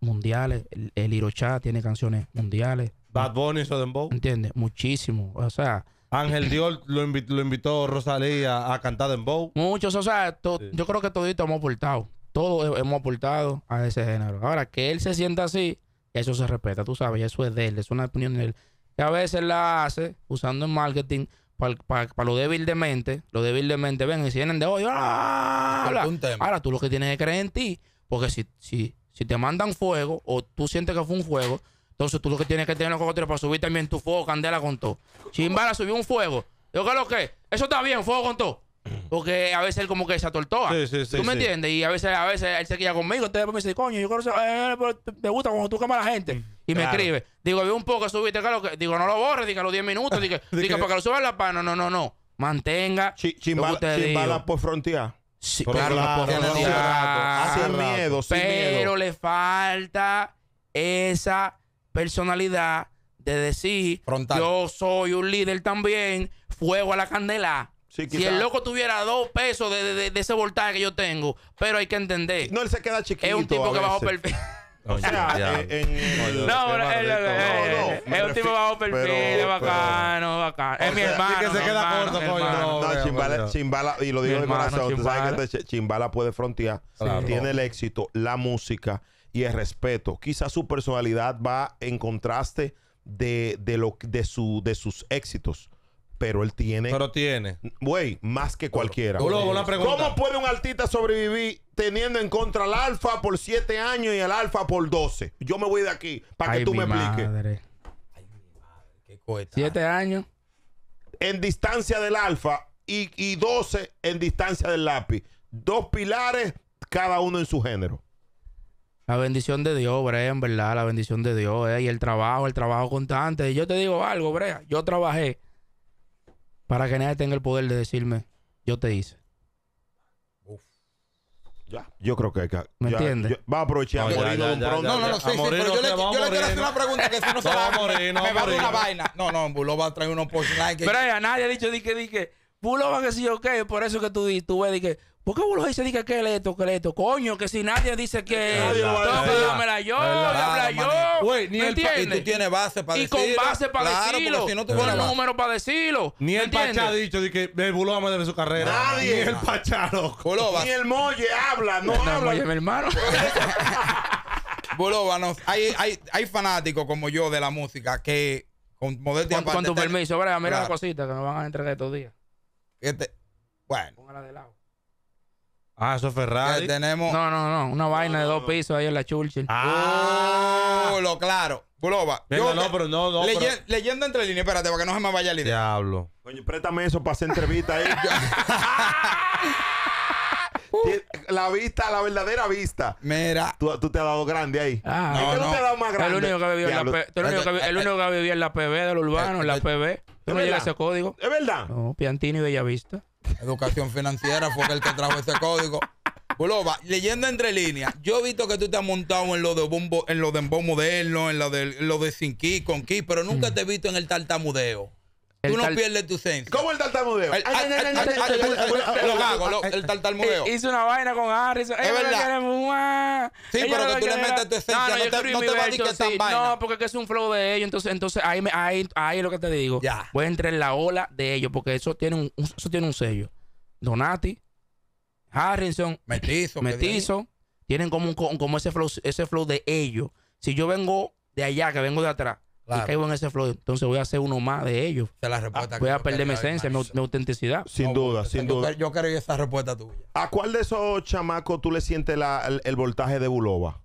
mundiales. El, el tiene canciones mundiales. Bad Bunny hizo Dembow. ¿Entiendes? Muchísimo. O sea. Ángel Dior lo, invitó, lo invitó Rosalía a cantar Bow... Muchos. O sea, yo creo que todos hemos aportado. Todos hemos aportado a ese género. Ahora, que él se sienta así, eso se respeta, tú sabes. Eso es de él. Es una opinión de él. Que a veces la hace usando el marketing para lo débil de mente, lo débil de mente, ven, y si vienen de hoy, ¡ah! ahora tú lo que tienes que creer en ti, porque si, si, si te mandan fuego o tú sientes que fue un fuego, entonces tú lo que tienes que tener los cocoteros para subir también tu fuego, candela con todo. Chimbala subió un fuego. Yo creo que eso está bien, fuego con todo. Porque a veces él como que se atortoa. Sí, ¿Tú me entiendes? Y a veces, a veces él se quilla conmigo. Entonces me dice, coño, yo creo que me eh, eh, te gusta cuando tú quemas a la gente. Mm. Y me escribe. Digo, vi un poco subiste, claro que. Digo, no lo borres, diga los 10 minutos, diga, para que lo suban la pana. No, no, no, no. Mantenga. chimbala, chimbala por frontear pero claro, sin miedo, Pero le falta esa personalidad de decir, yo soy un líder también, fuego a la candela. si el loco tuviera dos pesos de, ese voltaje que yo tengo, pero hay que entender. No, él se queda chiquito. Es un tipo que bajó perfil. Eh, no, pero es el último bajo perfil, bacano, bacano. Es mi hermano. que se queda corto, No, Chimbala, y lo digo el corazón. Este Chimbala puede frontear, tiene el éxito, la música y el respeto. Quizás su personalidad va en contraste de, de, su, de sus éxitos pero él tiene. Pero tiene. Güey, más que cualquiera. ¿Cómo puede un artista sobrevivir teniendo en contra al alfa por siete años y al alfa por 12? Yo me voy de aquí para que tú me expliques. Ay, mi madre, qué 7 años. En distancia del alfa y, doce 12 en distancia del lápiz. Dos pilares, cada uno en su género. La bendición de Dios, Brea, en verdad, la bendición de Dios, eh, y el trabajo, el trabajo constante. Y yo te digo algo, Brea, yo trabajé para que nadie tenga el poder de decirme, yo te hice. Ya, yo creo que hay que. ¿Me entiendes? Va a aprovechar. No, no, no, no, sí, sí, pero yo, le, yo le quiero hacer una pregunta que si no se va a morir, me va a dar una vaina. No, no, Bulo va a traer unos si Pero ya nadie ha dicho, di que, di que. Buló va a decir, ok, por eso que tú, tú ves, di que ¿Por qué se dice que es esto, que es esto? Coño, que si nadie dice que nadie yo, la yo, yo. Wey, ni el y tú tienes base para decirlo. Y con base para claro, decirlo. Si no número para decirlo. Ni el Pachá ha dicho que el va a de su carrera. Nadie. Ni el Pachá, loco. Ni el Molle habla, no, no habla. Molle, mi hermano. Buloba, hay, hay, hay fanáticos como yo de la música que con modestia Con, con tu permiso, mira la una cosita que nos van a entregar estos días. bueno. Póngala de lado. Ah, eso es Ferrari. tenemos... No, no, no. Una vaina de dos pisos ahí en la Churchill. Ah, lo claro. ¡Globa! no, no, no. Leyendo entre líneas, espérate, para que no se me vaya la idea. Diablo. Coño, préstame eso para hacer entrevista ahí. La vista, la verdadera vista. Mira. Tú, te has dado grande ahí. Ah, no, te has dado más grande? El único que ha vivido eh, eh, en la, el único que, el en la eh, PB del urbano, en la PB. ¿Tú no llegas ese código? ¿Es verdad? No, Piantini y Vista. Educación financiera fue el que trajo ese código. Buloba, leyendo entre líneas, yo he visto que tú te has montado en lo de bombo, en lo de bombo moderno, en lo de, lo de sin con key, pero nunca mm. te he visto en el tartamudeo. Tú no pierdes tu esencia. ¿Cómo el tartamudeo? Lo hago, el tartamudeo. Eh, hice una vaina con Harrison. Es eh, verdad. Sí, pero que tú le metas tu esencia. No te va a decir que tan vaina. No, porque es un flow de ellos. Entonces, entonces ahí, ahí, ahí es lo que te digo. Voy a entrar en la ola de ellos porque eso tiene un, eso tiene un sello. Donati, Harrison. Metizo. Metizo. Tienen como, como ese, flow, ese flow de ellos. Si yo vengo de allá, que vengo de atrás en ese flow. Entonces voy a hacer uno más de ellos. voy a perder mi esencia, mi, autenticidad. Sin duda, sin duda. Yo quiero esa respuesta tuya. ¿A cuál de esos chamacos tú le sientes el, voltaje de Buloba?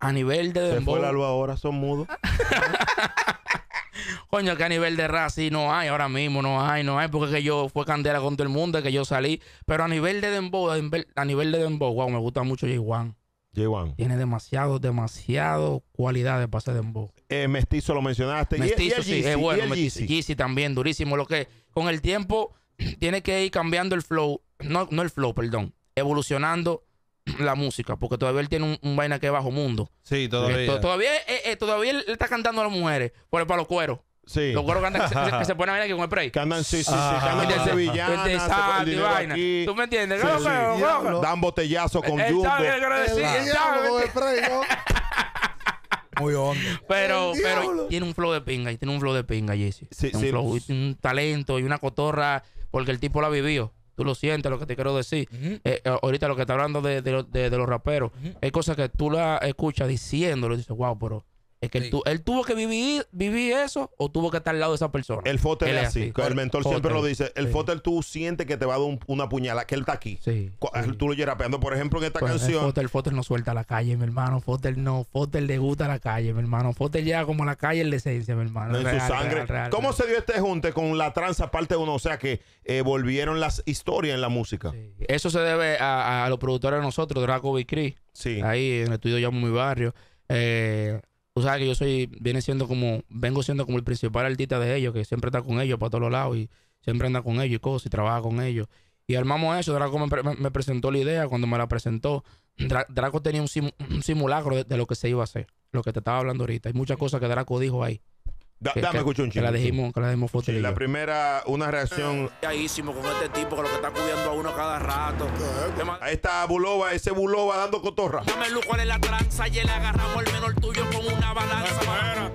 A nivel de. Se fue la ahora, son mudos. Coño, que a nivel de rap sí no hay ahora mismo, no hay, no hay, porque que yo fue candela con todo el mundo, que yo salí. Pero a nivel de dembow, a nivel de dembow, wow, me gusta mucho J. Tiene demasiado, demasiado cualidades para ser dembow. Eh, mestizo lo mencionaste. Mestizo, y, sí, es bueno. Yeezy también, durísimo. Lo que con el tiempo tiene que ir cambiando el flow. No, no el flow, perdón. Evolucionando la música, porque todavía él tiene un, vaina que es bajo mundo. Sí, todavía. Eh, eh, todavía, él está cantando a las mujeres, por para los cuero. Sí. Los güeros que, andan, que, se, ponen a ver aquí con el spray. Que andan, sí, sí, sí. Ah. Que andan de villana. De vaina. ¿Tú me entiendes? Sí, Dan botellazo con Jumbo. Está diablo quiero decir. Con Muy hondo. Pero, pero tiene un flow de pinga. Y tiene un flow de pinga, Jesse. Sí, sí. Un, flow, un talento y una cotorra porque el tipo la vivió. Tú lo sientes, lo que te quiero decir. Eh, eh, ahorita lo que está hablando de, de, los raperos. Hay cosas que tú la escuchas diciéndolo y dices, wow, pero es que él, tuvo que vivir, vivir eso o tuvo que estar al lado de esa persona. El fóter es así. El mentor siempre lo dice. El sí. tú sientes que te va a dar una puñalada, que él está aquí. Sí. Tú lo llevas rapeando, por ejemplo, en esta pues, canción. El fotel no suelta la calle, mi hermano. Fotel no. Fotel le gusta la calle, mi hermano. Fotel llega como la calle le se esencia, mi hermano. en su sangre. ¿Cómo se dio este junte con la tranza parte uno? O sea que eh, volvieron las historias en la música. Eso se debe a, los productores de nosotros, Draco Cris Sí. Ahí en el estudio Llamo Mi Barrio. Eh tú sabes que yo soy, viene siendo como, vengo siendo como el principal artista de ellos, que siempre está con ellos para todos lados y siempre anda con ellos y cosas y trabaja con ellos. Y armamos eso, Draco me, presentó la idea, cuando me la presentó, Draco tenía un, simulacro de, lo que se iba a hacer, lo que te estaba hablando ahorita. Hay muchas cosas que Draco dijo ahí dame escuchar Que la dejemos, que la dejemos foto. la primera, una reacción. Eh, Calladísimo con este tipo con lo que está cubriendo a uno cada rato. Ahí está Buloba, ese Buloba dando cotorra. Dame luz, cuál es la tranza y le agarramos el menor tuyo con una balanza.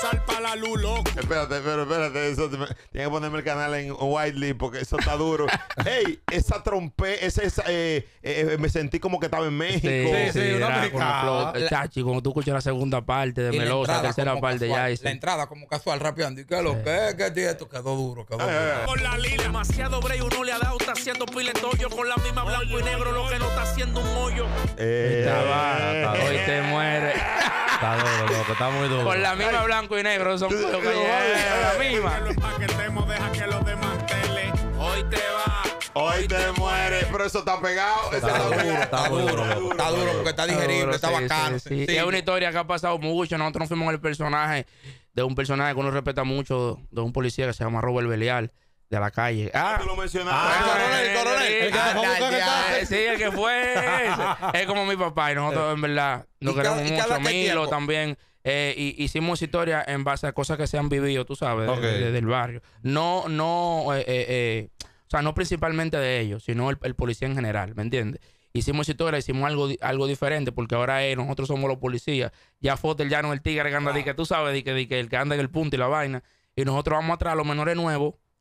Sal para la luz, loco. Espérate, pero espérate. Eso tiene que ponerme el canal en widely porque eso está duro. Ey, esa trompeta esa, esa eh, eh, eh, me sentí como que estaba en México. Sí, sí, una con el Chachi, cuando tú escuchas la segunda parte de Melosa, la, tercera parte ya. La entrada como casual, rapeando. ¿Y qué lo que? ¿Qué tío? Esto quedó duro, quedó duro. Por la lila. Demasiado break uno le ha dado, está haciendo piletollo con la misma blanco y negro, lo que no está haciendo un hoyo. Eh, y hoy te muere. Está duro, loco, está muy duro. Con la misma blanco y negro son muchos que la misma. Los que Hoy te va. Hoy te mueres, pero eso está pegado. Está, duro, está, duro, está duro, está duro, porque está digerible, está, bacano. Es una historia que ha pasado mucho. Nosotros nos fuimos el personaje de un personaje que uno respeta mucho, de un policía que se llama Robert Belial. De la calle. Ah, tú lo mencionaste. Ah, el coronel, el eh, coronel. Eh, ah, eh, sí, el que fue. es como mi papá y nosotros, en verdad, nos queremos mucho. también. hicimos historia en base a cosas que se han vivido, tú sabes, del desde el barrio. No, no, o sea, no principalmente de ellos, sino el, policía en general, ¿me entiendes? Hicimos historia, hicimos algo, algo diferente, porque ahora nosotros somos los policías. Ya Fotel ya no el tigre que anda, di que tú sabes, que, di el que anda en el punto y la vaina. Y nosotros vamos atrás a los menores nuevos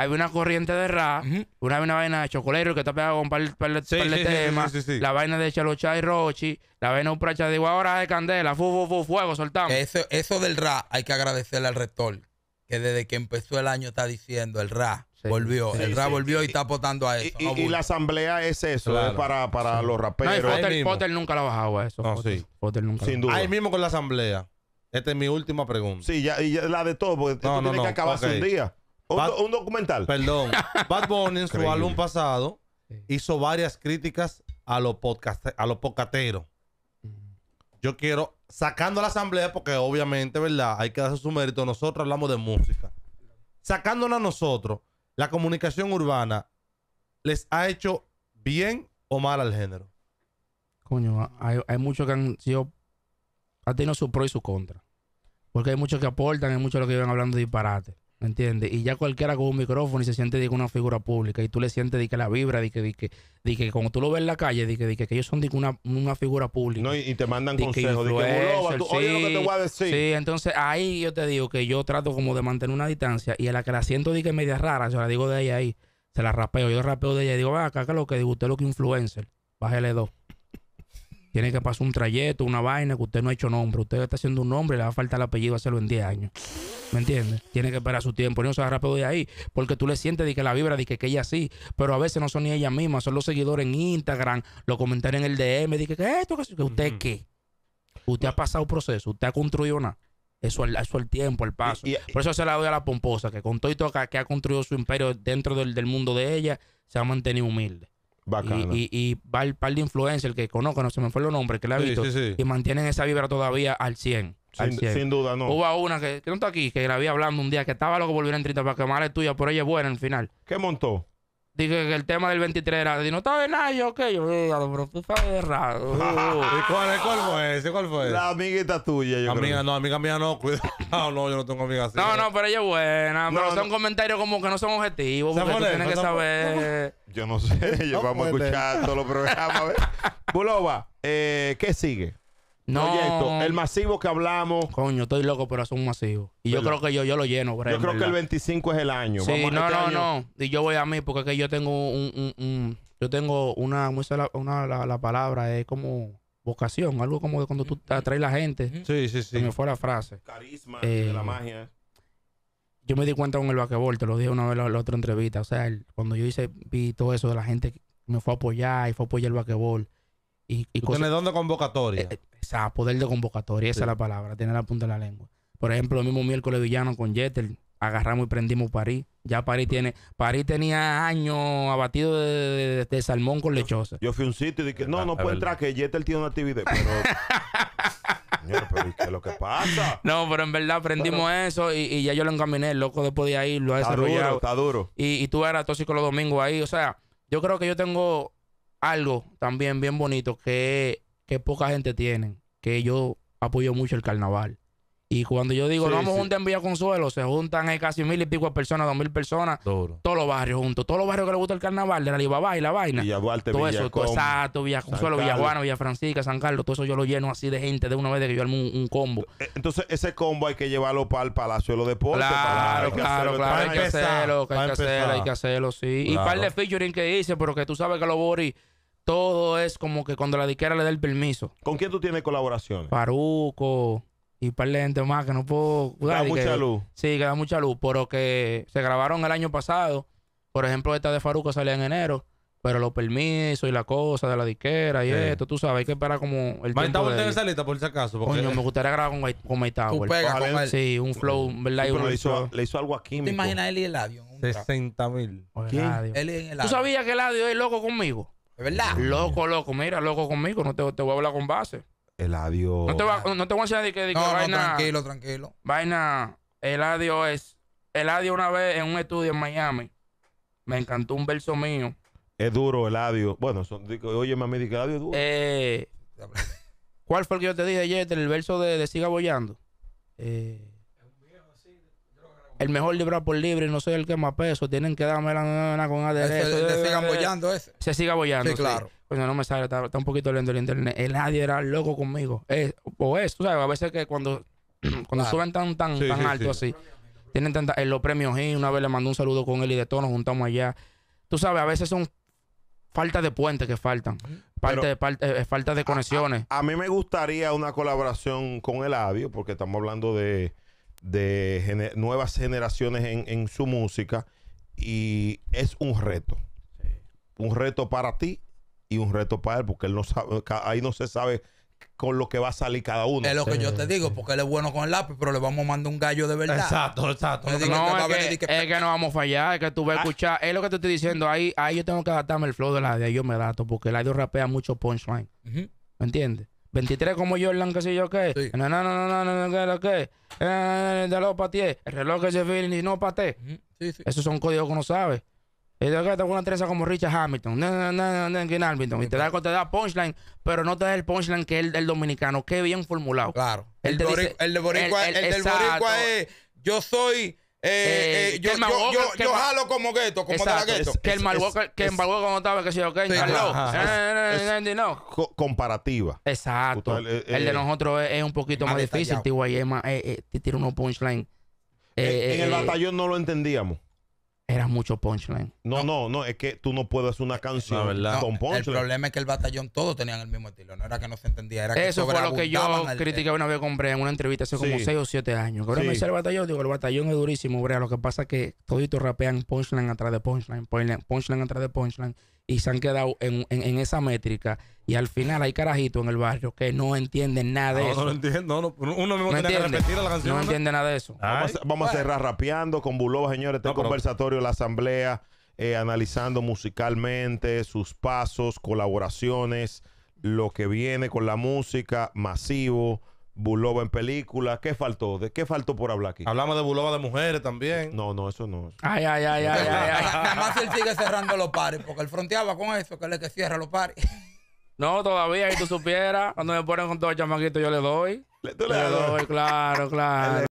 hay una corriente de rap, una, vaina de chocolero que está pegado con un par, la vaina de Chalocha y Rochi, la vaina de Upracha de ahora de Candela, fu, fu, fuego, soltamos. Eso, eso del rap hay que agradecerle al rector, que desde que empezó el año está diciendo el rap. Volvió, el rap volvió y está aportando a eso. Y, la asamblea es eso, es para, para los raperos. No, Potter, Potter, nunca la bajaba eso. No, eso, Potter nunca Sin duda. Ahí mismo con la asamblea. Esta es mi última pregunta. Sí, ya, y la de todo, porque tiene que acabarse okay. un día. Un, documental. Perdón. Bad Bunny en su álbum pasado hizo varias críticas a los, podcast, a los podcateros. Mm. Yo quiero, sacando a la asamblea, porque obviamente, ¿verdad? Hay que darse su mérito. Nosotros hablamos de música. Sacándonos a nosotros, la comunicación urbana les ha hecho bien o mal al género. Coño, hay, hay muchos que han sido, han tenido su pro y su contra. Porque hay muchos que aportan, hay muchos que van hablando de disparate. ¿Me Y ya cualquiera con un micrófono y se siente de una figura pública y tú le sientes de que la vibra, de que, de que, como tú lo ves en la calle, que, que, ellos son una, una, figura pública. No, y te mandan consejos, sí, oye lo que te voy a decir. Sí, entonces ahí yo te digo que yo trato como de mantener una distancia y a la que la siento de que media rara, yo la digo de ahí ahí, se la rapeo, yo rapeo de ella y digo, va acá lo que digo, usted lo que influencer, bájele dos. Tiene que pasar un trayecto, una vaina que usted no ha hecho nombre. Usted está haciendo un nombre y le va a faltar el apellido hacerlo en 10 años. ¿Me entiendes? Tiene que esperar su tiempo. no se va rápido de ahí. Porque tú le sientes de que la vibra, de que, ella sí. Pero a veces no son ni ella misma, son los seguidores en Instagram, los comentarios en el DM. Dije que esto, que usted qué. Usted ha pasado proceso, usted ha construido nada. Eso es el tiempo, el paso. Por eso se la doy a la pomposa, que con todo y que, ha construido su imperio dentro del, del mundo de ella, se ha mantenido humilde. Y, y, va el par de influencers que conozco, no se me fue los nombres, que la he visto, y mantienen esa vibra todavía al 100. Sin, duda, no. Hubo una que, no está aquí, que la vi hablando un día, que estaba loco que volviera en 30 para que es tuya, pero ella es buena al final. ¿Qué montó? que el tema del 23 era no estaba nada, yo qué, yo, eh, pero tú sabes errado. ¿Y cuál, fue ese? ¿Cuál fue? La amiguita tuya, yo Amiga, no, amiga mía no, cuidado, no, yo no tengo amigas así. No, no, pero ella es buena, pero son comentarios como que no son objetivos, porque tú que saber. Yo no sé, yo vamos a escuchar todos los programas. Buloba, eh, ¿qué sigue? No. el masivo que hablamos. Coño, estoy loco pero es un masivo. Y yo creo que yo, yo lo lleno, Yo creo que el 25 es el año. Sí, no, este no, no. Y yo voy a mí porque es que yo tengo un, yo tengo una, la, una la, palabra es como vocación, algo como de cuando tú atraes la gente. Sí, sí, sí. me fue la frase. Carisma, de la eh, magia. Yo me di cuenta con el vaquebol, te lo dije una vez en la, otra entrevista. O sea, cuando yo hice, vi todo eso de la gente, que me fue a apoyar y fue a apoyar el vaquebol y, convocatoria. O eh, eh, sea, poder de convocatoria, esa es la palabra, Tiene la punta de la lengua. Por ejemplo, el mismo miércoles villano con Jeter, agarramos y prendimos París. Ya París tiene, París tenía años abatido de, salmón con lechosa. Yo, fui a un sitio y dije, no, no puede entrar, que Jeter tiene una actividad. Pero, ¿qué es lo que pasa? No, pero en verdad prendimos eso y, ya yo lo encaminé, el loco después de ahí lo ha desarrollado. Está duro, está duro. Y, y tú eras tóxico los domingos ahí, o sea, yo creo que yo tengo algo también bien bonito que, poca gente tiene, que yo apoyo mucho el carnaval. Y cuando yo digo, vamos a juntos en Villa Consuelo, se juntan ahí eh, casi mil y pico personas, dos mil personas, todos los barrios juntos, todos los barrios que les gusta el carnaval, de la Libabá y la vaina. Villaguarte. todo eso, todo exacto, Villa Consuelo, Villa Villa Francisca, San Carlos, todo eso yo lo lleno así de gente de una vez de que yo armo un, combo. Eh, entonces, ese combo hay que llevarlo para el Palacio de los Deportes. Claro, claro, claro, hay que hacerlo, hay que hacerlo, hay que hacerlo, sí. Y par de featuring que hice, pero que tú sabes que los Boris todo es como que cuando la diquera le da el permiso. ¿Con quién tú tienes colaboraciones? Paruco y para par gente más que no puedo. Da mucha luz. Sí, que da mucha luz, pero que se grabaron el año pasado. Por ejemplo, esta de Faruco salía en enero, pero los permisos y la cosa de la disquera y esto, tú sabes, hay que esperar como el Mike tiempo. Tower esa lista, por si acaso. Coño, me gustaría grabar con, con Tower. pega, con Sí, un flow, ¿verdad? pero le hizo, algo a ¿Te pues. imaginas él y Eladio? 60 mil. ¿Tú sabías que Eladio es loco conmigo? ¿Es verdad? Loco, loco. Mira, loco conmigo. No te, te voy a hablar con base. El No te, va, no te voy a decir que, que no, vaina. tranquilo, tranquilo. Vaina, Eladio es. Eladio una vez en un estudio en Miami. Me encantó un verso mío. Es duro, el adiós. Bueno, oye, mami, que Eladio es duro. Eh, ¿Cuál fue el que yo te dije ayer? El verso de, de Siga Boyando. Eh el mejor libro por libre no soy el que más peso. Tienen que darme la, con aderezo. Se, eh, siga eh, bollando ese. Se siga bollando. Sí, Pues no me sale, está, un poquito lento el internet. El eh, nadie era loco conmigo. o es, sabes, a veces que cuando, cuando suben tan, tan, tan alto así, tienen tanta. En los premios y una vez le mandé un saludo con él y de todo nos juntamos allá. Tú sabes, a veces son falta de puentes que faltan. Parte, de falta de conexiones. A, mí me gustaría una colaboración con el Eladio, porque estamos hablando de de nuevas generaciones en, su música y es un reto. Un reto para ti y un reto para él, porque él no sabe, ahí no se sabe con lo que va a salir cada uno. Es lo que yo te digo, porque él es bueno con el lápiz, pero le vamos a mandar un gallo de verdad. Exacto, exacto. No, es, que, no vamos a fallar, es que tú vas a ah. escuchar. Es lo que te estoy diciendo, ahí, ahí yo tengo que adaptarme el flow de la de yo me dato, porque el audio rapea mucho punchline. ¿Me entiendes? 23 como Jordan, que sé yo qué. No, No, no, no, no, no, no, qué, lo que. El reloj El reloj que se ve y no pateé. Sí, sí. Esos son códigos que uno sabe. Y de acá da una trenza como Richard Hamilton. No, no, no, no, no Hamilton. Y te da, te da punchline, pero no te da el punchline que es el, dominicano. Qué bien formulado. Claro. El, del boricua, el, del boricua es yo soy eh, eh, eh yo, yo, Walker, yo, jalo como gueto, como Que el Malwalker, que estaba, que si okay No. Comparativa. Exacto. Eh, el de nosotros es, un poquito más, difícil, tío. Ahí e es más, te tira unos punchline. en el batallón no lo entendíamos. Era mucho punchline. No, no, no, es que tú no puedes hacer una canción con punchline. El problema es que el batallón todos tenían el mismo estilo. No era que no se entendía, era que Eso fue lo que yo critiqué una vez con Brea en una entrevista hace como 6 o 7 años. Cuando me dice el batallón, digo, el batallón es durísimo, Brea. Lo que pasa es que toditos rapean punchline atrás de punchline, punchline atrás de punchline y se han quedado en, en, esa métrica. Y al final hay carajitos en el barrio que no entienden nada de eso. No, entiendo. uno tiene que repetir la canción. No, entiende nada de eso. Vamos a, cerrar rapeando con Buloba, señores. Este conversatorio, la asamblea, eh, analizando musicalmente sus pasos, colaboraciones, lo que viene con la música, masivo. Bulova en películas. ¿Qué faltó? ¿De qué faltó por hablar aquí? Hablamos de Bulova de mujeres también. No, no, eso no. Ay, ay, ay, ay, ay, ay. Nada más él sigue cerrando los pares, porque él fronteaba con eso, que él es el que cierra los pares. No, todavía, si tú supieras, cuando me ponen con todo el chamaquito, yo le doy. le doy, claro, claro.